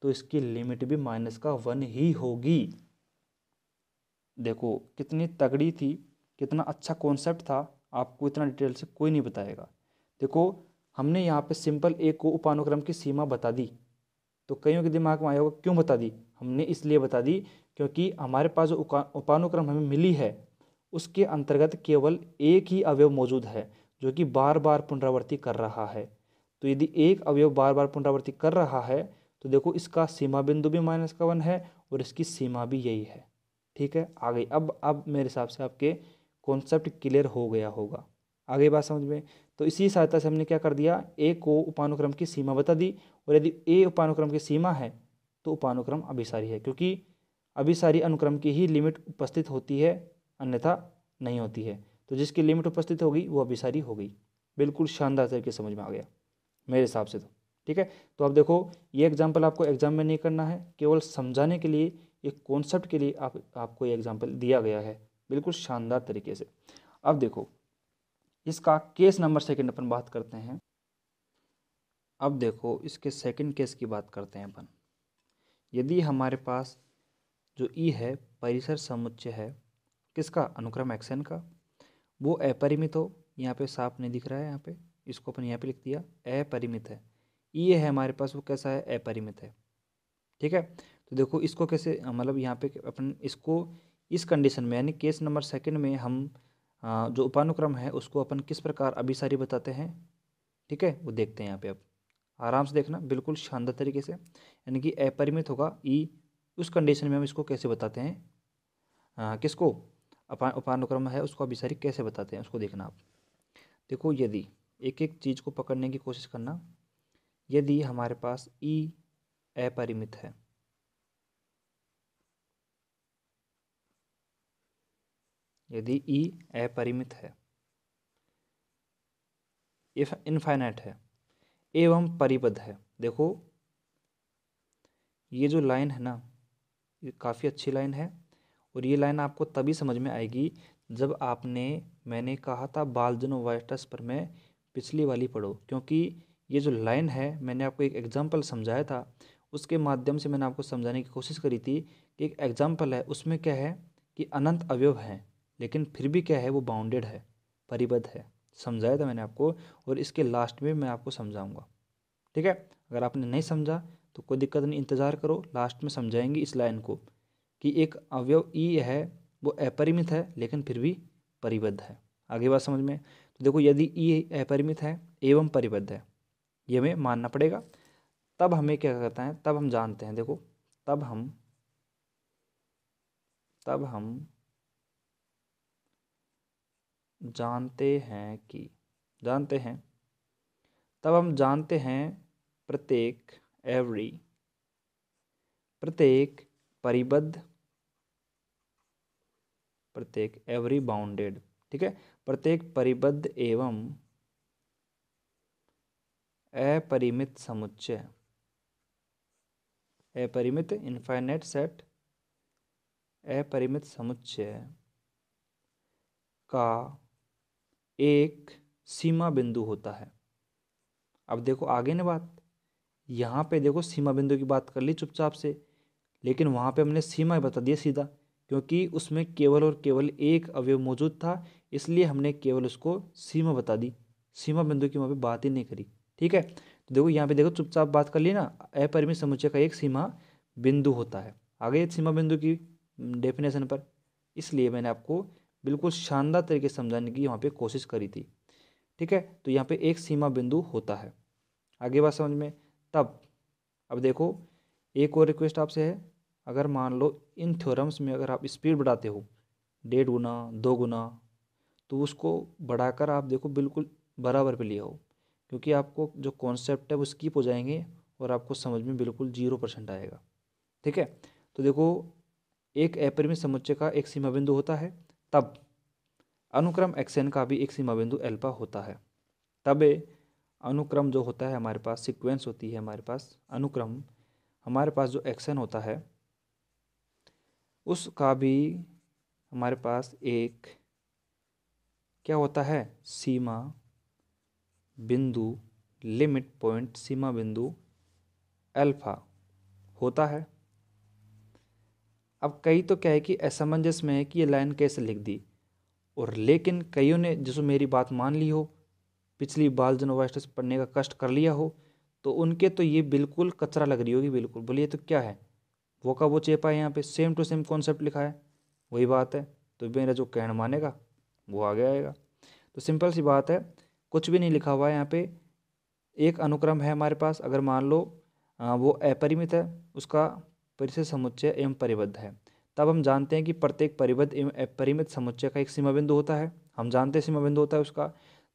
तो इसकी लिमिट भी माइनस का वन ही होगी देखो कितनी तगड़ी थी कितना अच्छा कॉन्सेप्ट था आपको इतना डिटेल से कोई नहीं बताएगा देखो हमने यहाँ पे सिंपल एक को उपानुक्रम की सीमा बता दी तो कईयों के दिमाग में आया होगा क्यों बता दी हमने इसलिए बता दी क्योंकि हमारे पास जो उपानुक्रम हमें मिली है उसके अंतर्गत केवल एक ही अवयव मौजूद है जो कि बार बार पुनरावृत्ति कर रहा है तो यदि एक अवयव बार बार पुनरावृत्ति कर रहा है तो देखो इसका सीमा बिंदु भी माइनस का वन है और इसकी सीमा भी यही है ठीक है आ गई अब अब मेरे हिसाब से आपके कॉन्सेप्ट क्लियर हो गया होगा आगे बात समझ में तो इसी सहायता से हमने क्या कर दिया ए को उपानुक्रम की सीमा बता दी और यदि ए उपानुक्रम की सीमा है तो उपानुक्रम अभिसारी है क्योंकि अभिसारी अनुक्रम की ही लिमिट उपस्थित होती है अन्यथा नहीं होती है तो जिसकी लिमिट उपस्थित होगी वो अभिसारी हो गई बिल्कुल शानदार तरीके समझ में आ गया मेरे हिसाब से तो ठीक है तो अब देखो ये एग्जाम्पल आपको एग्जाम में नहीं करना है केवल समझाने के लिए एक कॉन्सेप्ट के लिए आप आपको ये एग्जाम्पल दिया गया है बिल्कुल शानदार तरीके से अब देखो इसका केस नंबर सेकंड अपन बात करते हैं अब देखो इसके सेकंड केस की बात करते हैं अपन यदि हमारे पास जो ई e है परिसर समुच्चय है किसका अनुक्रम एक्सन का वो अपरिमित हो यहाँ पे साफ नहीं दिख रहा है यहाँ पे इसको अपन यहाँ पे लिख दिया अपरिमित है ये है हमारे पास वो कैसा है अपरिमित है ठीक है तो देखो इसको कैसे मतलब यहाँ पे अपन इसको इस कंडीशन में यानी केस नंबर सेकंड में हम जो उपानुक्रम है उसको अपन किस प्रकार अभिसारी बताते हैं ठीक है वो देखते हैं यहाँ पे अब आराम से देखना बिल्कुल शानदार तरीके से यानी कि अपरिमित होगा ई उस कंडीशन में हम इसको कैसे बताते हैं आ, किसको उपानुक्रम है उसको अभिसारी कैसे बताते हैं उसको देखना आप देखो यदि एक एक चीज़ को पकड़ने की कोशिश करना यदि हमारे पास ई e अपरिमित है यदि ई e अपरिमित है इफ इनफाइनाइट है एवं परिबद्ध है देखो ये जो लाइन है ना ये काफ़ी अच्छी लाइन है और ये लाइन आपको तभी समझ में आएगी जब आपने मैंने कहा था बालजनो वाइटस पर मैं पिछली वाली पढ़ो क्योंकि ये जो लाइन है मैंने आपको एक एग्जाम्पल समझाया था उसके माध्यम से मैंने आपको समझाने की कोशिश करी थी कि एक एग्जाम्पल है उसमें क्या है कि अनंत अवयव हैं लेकिन फिर भी क्या है वो बाउंडेड है परिबद्ध है समझाया था मैंने आपको और इसके लास्ट में मैं आपको समझाऊंगा ठीक है अगर आपने नहीं समझा तो कोई दिक्कत नहीं इंतज़ार करो लास्ट में समझाएंगे इस लाइन को कि एक अवयव ई e है वो अपरिमित है लेकिन फिर भी परिबद्ध है आगे बात समझ में देखो यदि ई अपरिमित है एवं परिबद्ध है ये हमें मानना पड़ेगा तब हमें क्या कहते है तब हम जानते हैं देखो तब हम तब हम जानते हैं कि जानते हैं तब हम जानते हैं प्रत्येक एवरी प्रत्येक परिबद्ध प्रत्येक एवरी बाउंडेड ठीक है प्रत्येक परिबद्ध एवं अपरिमित समुच्चय अपरिमित इन्फाइनेट सेट अपरिमित समुच्चय का एक सीमा बिंदु होता है अब देखो आगे ने बात यहाँ पे देखो सीमा बिंदु की बात कर ली चुपचाप से लेकिन वहाँ पे हमने सीमा ही बता दिया सीधा क्योंकि उसमें केवल और केवल एक अवयव मौजूद था इसलिए हमने केवल उसको सीमा बता दी सीमा बिंदु की वहाँ पर बात ही नहीं करी ठीक है तो देखो यहाँ पे देखो चुपचाप बात कर ली ना अपरिमित समुच्चय का एक सीमा बिंदु होता है आगे सीमा बिंदु की डेफिनेशन पर इसलिए मैंने आपको बिल्कुल शानदार तरीके से समझाने की यहाँ पे कोशिश करी थी ठीक है तो यहाँ पे एक सीमा बिंदु होता है आगे बात समझ में तब अब देखो एक और रिक्वेस्ट आपसे है अगर मान लो इन थ्योरम्स में अगर आप स्पीड बढ़ाते हो डेढ़ गुना दो गुना तो उसको बढ़ाकर आप देखो बिल्कुल बराबर पे ले आओ क्योंकि आपको जो कॉन्सेप्ट है वो स्कीप हो जाएंगे और आपको समझ में बिल्कुल जीरो परसेंट आएगा ठीक है तो देखो एक एपर में समुच्चय का एक सीमा बिंदु होता है तब अनुक्रम एक्सएन का भी एक सीमा बिंदु एल्पा होता है तब अनुक्रम जो होता है हमारे पास सिक्वेंस होती है हमारे पास अनुक्रम हमारे पास जो एक्सएन होता है उसका भी हमारे पास एक क्या होता है सीमा बिंदु लिमिट पॉइंट सीमा बिंदु अल्फा होता है अब कई तो क्या है कि असमंजस में है कि ये लाइन कैसे लिख दी और लेकिन कईयों ने जिसो मेरी बात मान ली हो पिछली बाल जनोवाइटिस पढ़ने का कष्ट कर लिया हो तो उनके तो ये बिल्कुल कचरा लग रही होगी बिल्कुल बोलिए तो क्या है वो का वो चेपा है यहाँ पे सेम टू सेम कॉन्सेप्ट लिखा है वही बात है तो मेरा जो कहन मानेगा वो आगे आएगा तो सिंपल सी बात है कुछ भी नहीं लिखा हुआ है यहाँ पे एक अनुक्रम है हमारे पास अगर मान लो वो अपरिमित है उसका परिसय समुच्चय एवं परिबद्ध है तब हम जानते हैं कि प्रत्येक परिबद्ध एवं अपरिमित समुच्चय का एक सीमा बिंदु होता है हम जानते हैं सीमा बिंदु होता है उसका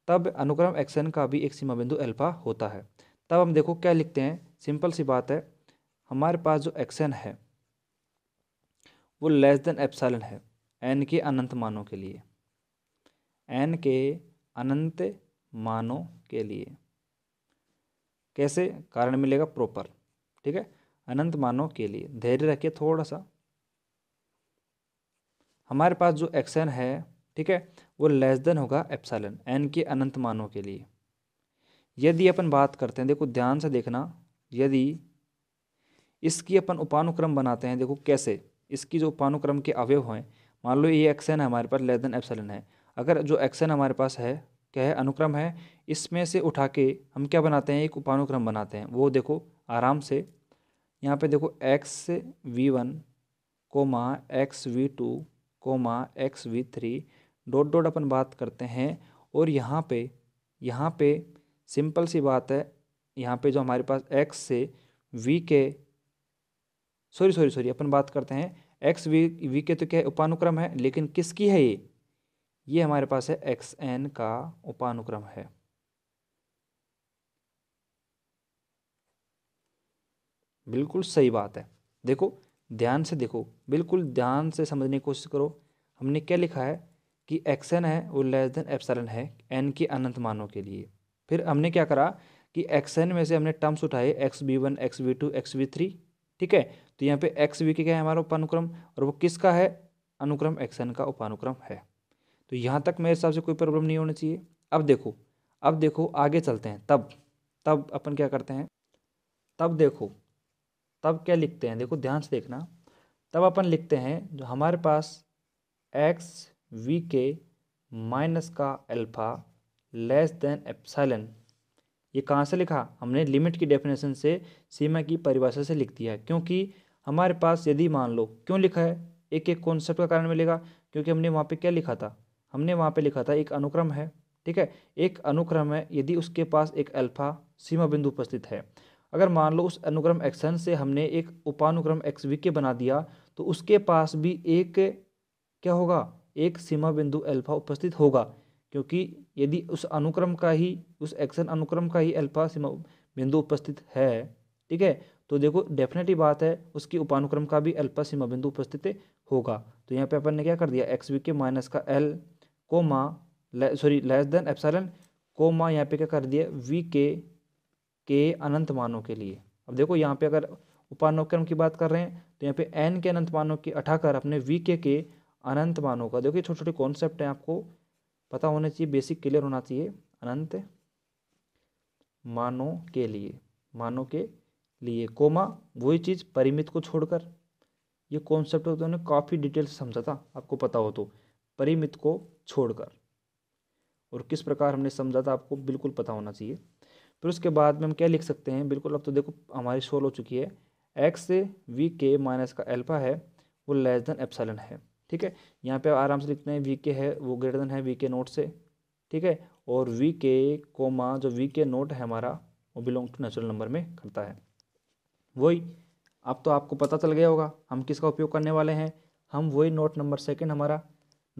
तब अनुक्रम एक्सन का भी एक सीमा बिंदु अल्फा होता है तब हम देखो क्या लिखते हैं सिंपल सी बात है हमारे पास जो एक्शन है वो लेस देन एप्सलन है एन के अनंत मानों के लिए एन के अनंत मानों के लिए कैसे कारण मिलेगा प्रॉपर ठीक है अनंत मानों के लिए धैर्य रखिए थोड़ा सा हमारे पास जो एक्शन है ठीक है वो लेस देन होगा एप्सलन एन के अनंत मानों के लिए यदि अपन बात करते हैं देखो ध्यान से देखना यदि इसकी अपन उपानुक्रम बनाते हैं देखो कैसे इसकी जो उपानुक्रम के अवयव हैं मान लो ये एक्सन है हमारे पास लेस देन एप्सलन है अगर जो एक्सन हमारे पास है क्या है अनुक्रम है इसमें से उठा के हम क्या बनाते हैं एक उपानुक्रम बनाते हैं वो देखो आराम से यहाँ पे देखो x v one comma x v two comma x v three dot dot अपन बात करते हैं और यहाँ पे यहाँ पे सिंपल सी बात है यहाँ पे जो हमारे पास एक्स से v k sorry sorry sorry अपन बात करते हैं एक्स वी वी के तो क्या है उपानुक्रम है लेकिन किसकी है ये ये हमारे पास है एक्स एन का उपानुक्रम है बिल्कुल सही बात है देखो ध्यान से देखो बिल्कुल ध्यान से समझने की कोशिश करो हमने क्या लिखा है कि एक्स एन है वो लेस देन एप्सलन है एन के अनंत मानों के लिए फिर हमने क्या करा कि एक्स एन में से हमने टर्म्स उठाए x b one x b two x b three ठीक है तो यहाँ पे एक्स वी के क्या है हमारा उपानुक्रम और वो किसका है अनुक्रम एक्सन का उपानुक्रम है तो यहाँ तक मेरे हिसाब से कोई प्रॉब्लम नहीं होनी चाहिए अब देखो अब देखो आगे चलते हैं तब तब अपन क्या करते हैं तब देखो तब क्या लिखते हैं देखो ध्यान से देखना तब अपन लिखते हैं जो हमारे पास एक्स वी के माइनस का अल्फ़ा लेस देन एप्साइलन ये कहाँ से लिखा हमने लिमिट की डेफिनेशन से सीमा की परिभाषा से लिख दिया क्योंकि हमारे पास यदि मान लो क्यों लिखा है एक एक कॉन्सेप्ट का कारण मिलेगा क्योंकि हमने वहाँ पे क्या लिखा था हमने वहाँ पे लिखा था एक अनुक्रम है ठीक है एक अनुक्रम है यदि उसके पास एक अल्फा सीमा बिंदु उपस्थित है अगर मान लो उस अनुक्रम एक्सन से हमने एक उपानुक्रम एक्स वी के बना दिया तो उसके पास भी एक क्या होगा एक सीमा बिंदु अल्फा उपस्थित होगा क्योंकि यदि उस अनुक्रम का ही उस एक्सन अनुक्रम का ही अल्फा सीमा बिंदु उपस्थित है ठीक है तो देखो डेफिनेटली बात है उसकी उपानुक्रम का भी एल सीमा बिंदु उपस्थित होगा तो यहाँ पे अपन ने क्या कर दिया एक्स वी के माइनस का l comma sorry less than epsilon comma यहाँ पे क्या कर दिया वी के के अनंत मानों के लिए अब देखो यहाँ पे अगर उपानुक्रम की बात कर रहे हैं तो यहाँ पे एन के अनंत मानों की अठाकर अपने वी के के अनंत मानों का देखो छोटे छोटे कॉन्सेप्ट हैं आपको पता होना चाहिए बेसिक क्लियर होना चाहिए अनंत मानों के लिए मानों के लिए कोमा वही चीज़ परिमित को छोड़कर ये कॉन्सेप्ट को उन्होंने काफ़ी डिटेल से समझा था आपको पता हो तो परिमित को छोड़कर और किस प्रकार हमने समझा था आपको बिल्कुल पता होना चाहिए फिर उसके बाद में हम क्या लिख सकते हैं बिल्कुल अब तो देखो हमारी सोल हो चुकी है एक्स से वी के माइनस का एल्फा है वो लेस देन एप्सलन है ठीक है यहाँ पे आराम से लिखते हैं वी के है वो ग्रेटर देन है वी के नोट से ठीक है और वी के कोमा जो वी के नोट है हमारा वो बिलोंग टू नेचुरल नंबर में करता है वही अब तो आपको पता चल गया होगा हम किसका उपयोग करने वाले हैं हम वही नोट नंबर सेकंड हमारा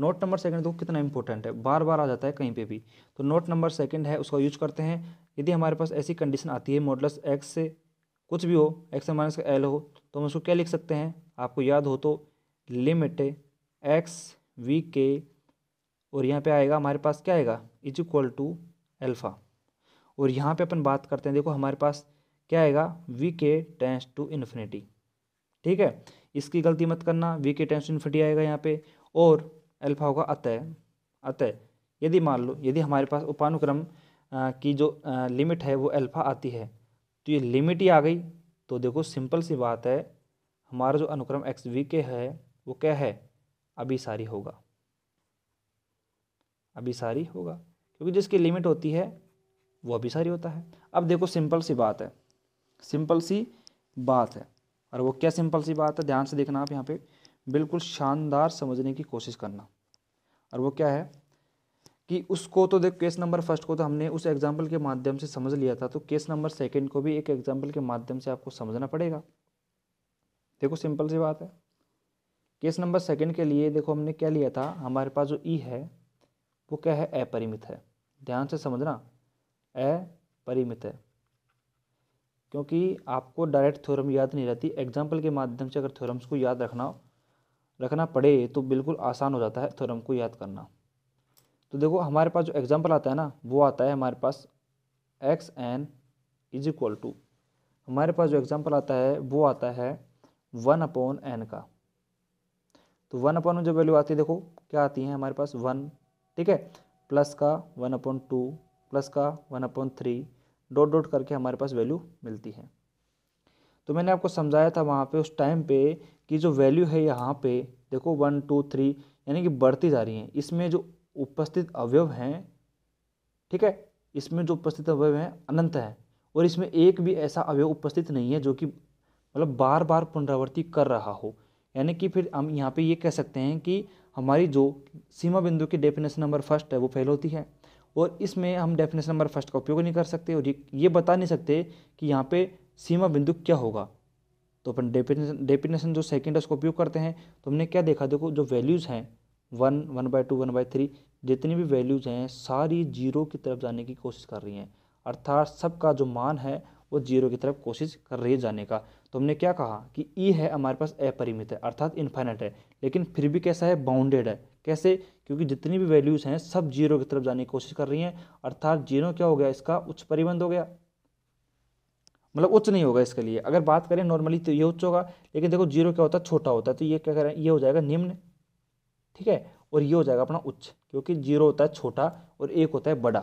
नोट नंबर सेकंड देखो कितना इंपॉर्टेंट है बार बार आ जाता है कहीं पे भी तो नोट नंबर सेकंड है उसका यूज करते हैं यदि हमारे पास ऐसी कंडीशन आती है मॉडल्स एक्स से कुछ भी हो एक्स से माइनस का एल हो तो हम उसको क्या लिख सकते हैं आपको याद हो तो लिमिट एक्स वी के और यहाँ पर आएगा हमारे पास क्या आएगा इज इक्वल टू एल्फ़ा और यहाँ पर अपन बात करते हैं देखो हमारे पास क्या आएगा वी के टेंस टू इन्फिनिटी ठीक है इसकी गलती मत करना वी के टेंस टू इन्फिनिटी आएगा यहाँ पे और अल्फा होगा अतः अतः यदि मान लो यदि हमारे पास उपानुक्रम की जो लिमिट है वो अल्फा आती है तो ये लिमिट ही आ गई तो देखो सिंपल सी बात है हमारा जो अनुक्रम एक्स वी के है वो क्या है अभिसारी होगा अभिसारी होगा क्योंकि जिसकी लिमिट होती है वो अभिसारी होता है अब देखो सिंपल सी बात है सिंपल सी बात है और वो क्या सिंपल सी बात है ध्यान से देखना आप यहाँ पे बिल्कुल शानदार समझने की कोशिश करना और वो क्या है कि उसको तो देख केस नंबर फर्स्ट को तो हमने उस एग्जाम्पल के माध्यम से समझ लिया था तो केस नंबर सेकेंड को भी एक एग्जाम्पल के माध्यम से आपको समझना पड़ेगा देखो सिंपल सी बात है केस नंबर सेकेंड के लिए देखो हमने क्या लिया था हमारे पास जो ई e है वो क्या है अपरिमित है ध्यान से समझना अपरिमित है क्योंकि आपको डायरेक्ट थ्योरम याद नहीं रहती एग्जाम्पल के माध्यम से अगर थ्योरम्स को याद रखना रखना पड़े तो बिल्कुल आसान हो जाता है थ्योरम को याद करना तो देखो हमारे पास जो एग्जाम्पल आता है ना वो आता है हमारे पास x N is equal to हमारे पास जो एग्जाम्पल आता है वो आता है वन अपॉन एन का तो वन अपॉन में जो वैल्यू आती है देखो क्या आती है हमारे पास वन ठीक है प्लस का वन अपॉन टू प्लस का one upon three dot dot करके हमारे पास वैल्यू मिलती है तो मैंने आपको समझाया था वहाँ पे उस टाइम पे कि जो वैल्यू है यहाँ पे देखो वन टू थ्री यानी कि बढ़ती जा रही हैं इसमें जो उपस्थित अवयव हैं ठीक है इसमें जो उपस्थित अवयव हैं अनंत हैं और इसमें एक भी ऐसा अवयव उपस्थित नहीं है जो कि मतलब बार बार पुनरावृत्ति कर रहा हो यानी कि फिर हम यहाँ पे ये कह सकते हैं कि हमारी जो सीमा बिंदु की डेफिनेशन नंबर फर्स्ट है वो फेल होती है और इसमें हम डेफिनेशन नंबर फर्स्ट का उपयोग नहीं कर सकते और ये बता नहीं सकते कि यहाँ पे सीमा बिंदु क्या होगा तो अपन डेफिनेशन डेफिनेशन जो सेकेंड उसका उपयोग करते हैं तो हमने क्या देखा देखो जो वैल्यूज़ हैं one one by two one by three जितनी भी वैल्यूज़ हैं सारी जीरो की तरफ जाने की कोशिश कर रही हैं अर्थात सबका जो मान है वो जीरो की तरफ कोशिश कर रही है जाने का तो हमने क्या कहा कि ई e है हमारे पास अपरिमित है अर्थात इन्फाइनट है लेकिन फिर भी कैसा है बाउंडेड है कैसे क्योंकि जितनी भी वैल्यूज़ हैं सब जीरो की तरफ जाने की कोशिश कर रही हैं अर्थात जीरो क्या हो गया इसका उच्च परिबंध हो गया मतलब उच्च नहीं होगा इसके लिए अगर बात करें नॉर्मली तो ये उच्च होगा लेकिन देखो जीरो क्या होता है छोटा होता है तो ये क्या करें ये हो जाएगा निम्न ठीक है और ये हो जाएगा अपना उच्च क्योंकि जीरो होता है छोटा और एक होता है बड़ा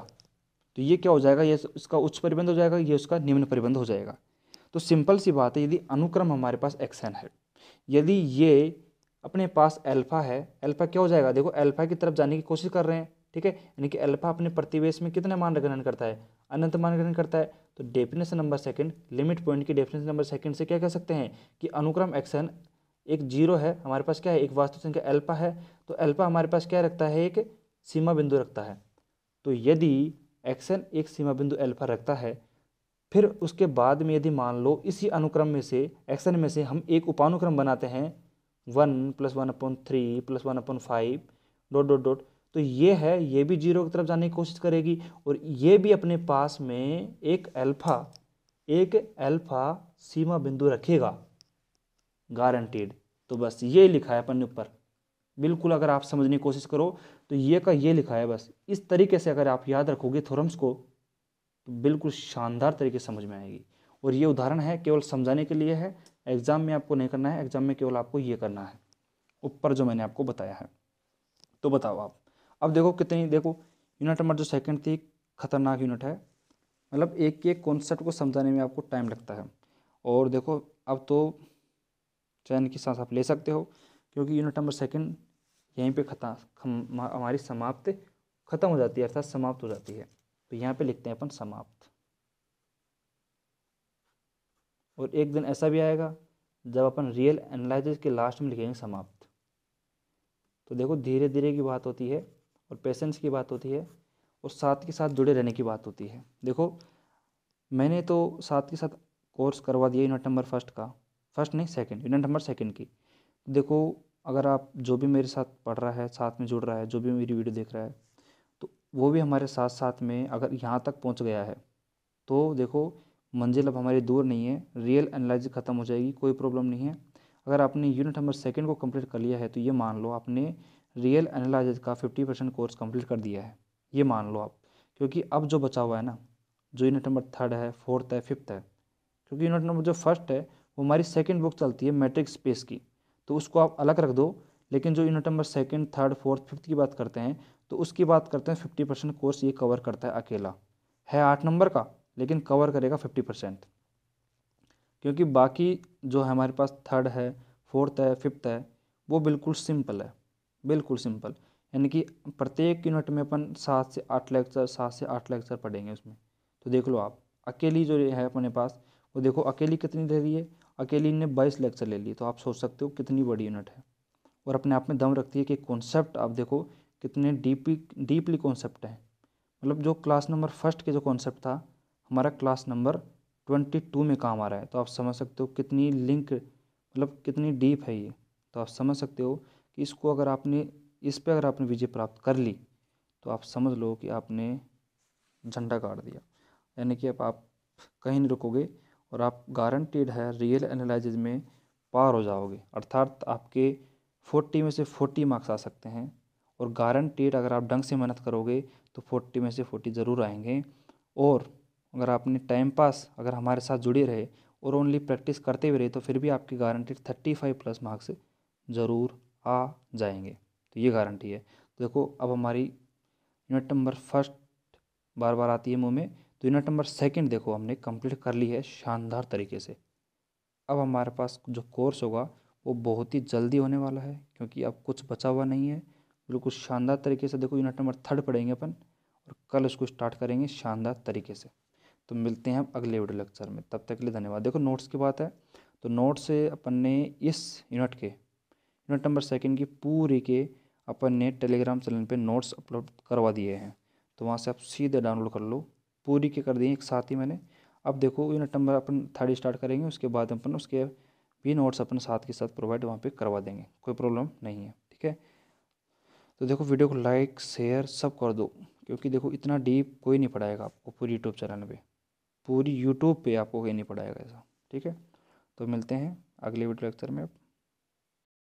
तो ये क्या हो जाएगा ये इसका उच्च परिबंध हो जाएगा ये उसका निम्न परिबंध हो जाएगा तो सिंपल सी बात है यदि अनुक्रम हमारे पास एक्शन है यदि ये अपने पास अल्फ़ा है अल्फ़ा क्या हो जाएगा देखो अल्फ़ा की तरफ जाने की कोशिश कर रहे हैं ठीक है यानी कि अल्फ़ा अपने प्रतिवेश में कितने मान ग्रहण करता है अनंत मान ग्रहण करता है तो definition number second limit point की डेफिनेशन नंबर सेकंड से क्या कह सकते हैं कि अनुक्रम एक्शन एक जीरो है हमारे पास क्या है एक वास्तव संख्या एल्फा है तो एल्फा हमारे पास क्या रखता है एक सीमा बिंदु रखता है तो यदि एक्शन एक सीमा बिंदु एल्फा रखता है फिर उसके बाद में यदि मान लो इसी अनुक्रम में से एक्शन में से हम एक उपानुक्रम बनाते हैं one plus one upon three plus one upon five dot dot dot तो ये है ये भी जीरो की तरफ जाने की कोशिश करेगी और ये भी अपने पास में एक अल्फा एक अल्फा सीमा बिंदु रखेगा गारंटीड तो बस ये लिखा है अपन ऊपर बिल्कुल अगर आप समझने की कोशिश करो तो ये का ये लिखा है बस इस तरीके से अगर आप याद रखोगे थोरम्स को तो बिल्कुल शानदार तरीके समझ में आएगी और ये उदाहरण है केवल समझाने के लिए है एग्ज़ाम में आपको नहीं करना है एग्ज़ाम में केवल आपको ये करना है ऊपर जो मैंने आपको बताया है तो बताओ आप अब देखो कितनी देखो यूनिट नंबर जो सेकंड थी खतरनाक यूनिट है मतलब एक एक कॉन्सेप्ट को समझाने में आपको टाइम लगता है और देखो अब तो चैन की सांस आप ले सकते हो क्योंकि यूनिट नंबर सेकंड यहीं पे खता हमारी समाप्त खत्म हो जाती है अर्थात समाप्त हो जाती है तो यहाँ पे लिखते हैं अपन समाप्त और एक दिन ऐसा भी आएगा जब अपन रियल एनालिस के लास्ट में लिखेंगे समाप्त तो देखो धीरे धीरे की बात होती है और पेशेंस की बात होती है और साथ के साथ जुड़े रहने की बात होती है देखो मैंने तो साथ के साथ कोर्स करवा दिया यूनिट नंबर फर्स्ट का फर्स्ट नहीं सेकंड यूनिट नंबर सेकंड की देखो अगर आप जो भी मेरे साथ पढ़ रहा है साथ में जुड़ रहा है जो भी मेरी वीडियो देख रहा है तो वो भी हमारे साथ साथ में अगर यहाँ तक पहुँच गया है तो देखो मंजिल अब हमारी दूर नहीं है रियल एनालिसिस ख़त्म हो जाएगी कोई प्रॉब्लम नहीं है अगर आपने यूनिट नंबर सेकेंड को कम्प्लीट कर लिया है तो ये मान लो आपने रियल एनालिसिस का फिफ्टी परसेंट कोर्स कम्प्लीट कर दिया है ये मान लो आप क्योंकि अब जो बचा हुआ है ना जो यूनिट नंबर थर्ड है फोर्थ है फिफ्थ है क्योंकि यूनिट नंबर जो फर्स्ट है वो हमारी सेकेंड बुक चलती है मैट्रिक स्पेस की तो उसको आप अलग रख दो लेकिन जो unit number second third fourth fifth की बात करते हैं तो उसकी बात करते हैं फिफ्टी परसेंट कोर्स ये कवर करता है अकेला है आठ नंबर का लेकिन कवर करेगा फिफ्टी परसेंट क्योंकि बाकी जो है हमारे पास थर्ड है फोर्थ है फिफ्थ है वो बिल्कुल सिंपल है बिल्कुल सिंपल यानी कि प्रत्येक यूनिट में अपन सात से आठ लेक्चर सात से आठ लेक्चर पढ़ेंगे उसमें तो देख लो आप अकेली जो है अपने पास वो देखो अकेली कितनी ले रही है अकेली ने बाईस लेक्चर ले लिए तो आप सोच सकते हो कितनी बड़ी यूनिट है और अपने आप में दम रखती है कि कॉन्सेप्ट आप देखो कितने डीपी डीपली कॉन्सेप्ट हैं मतलब जो क्लास नंबर फर्स्ट के जो कॉन्सेप्ट था हमारा क्लास नंबर ट्वेंटी टू में काम आ रहा है तो आप समझ सकते हो कितनी लिंक मतलब कितनी डीप है ये तो आप समझ सकते हो कि इसको अगर आपने इस पर अगर आपने विजय प्राप्त कर ली तो आप समझ लो कि आपने झंडा गाड़ दिया यानी कि अब आप कहीं नहीं रुकोगे और आप गारंटीड है रियल एनालिज में पार हो जाओगे अर्थात आपके फोर्टी में से फोर्टी मार्क्स आ सकते हैं और गारंटीड अगर आप ढंग से मेहनत करोगे तो फोर्टी में से फोर्टी ज़रूर आएंगे और अगर आपने टाइम पास अगर हमारे साथ जुड़े रहे और ओनली प्रैक्टिस करते हुए रहे तो फिर भी आपकी guarantee thirty five plus marks ज़रूर आ जाएंगे तो ये गारंटी है तो देखो अब हमारी यूनिट नंबर फर्स्ट बार बार आती है मुँह में तो यूनिट नंबर सेकेंड देखो हमने कम्प्लीट कर ली है शानदार तरीके से अब हमारे पास जो कोर्स होगा वो बहुत ही जल्दी होने वाला है क्योंकि अब कुछ बचा हुआ नहीं है बिल्कुल शानदार तरीके से देखो यूनिट नंबर थर्ड पढ़ेंगे अपन और कल उसको स्टार्ट करेंगे शानदार तरीके से तो मिलते हैं हम अगले वीडियो लेक्चर में तब तक के लिए धन्यवाद देखो नोट्स की बात है तो नोट्स से अपन ने इस यूनिट के यूनिट नंबर सेकेंड की पूरी के अपन ने टेलीग्राम चैनल पे नोट्स अपलोड करवा दिए हैं तो वहाँ से आप सीधे डाउनलोड कर लो पूरी के कर दिए एक साथ ही मैंने अब देखो यूनिट नंबर अपन थर्ड स्टार्ट करेंगे उसके बाद अपन उसके भी नोट्स अपन साथ के साथ प्रोवाइड वहाँ पे करवा देंगे कोई प्रॉब्लम नहीं है ठीक है तो देखो वीडियो को लाइक शेयर सब कर दो क्योंकि देखो इतना डीप कोई नहीं पढ़ाएगा आपको पूरी यूट्यूब चैनल पर पूरी यूट्यूब पे आपको कहीं नहीं पढ़ाया गया ऐसा ठीक है तो मिलते हैं अगले वीडियो लेक्चर में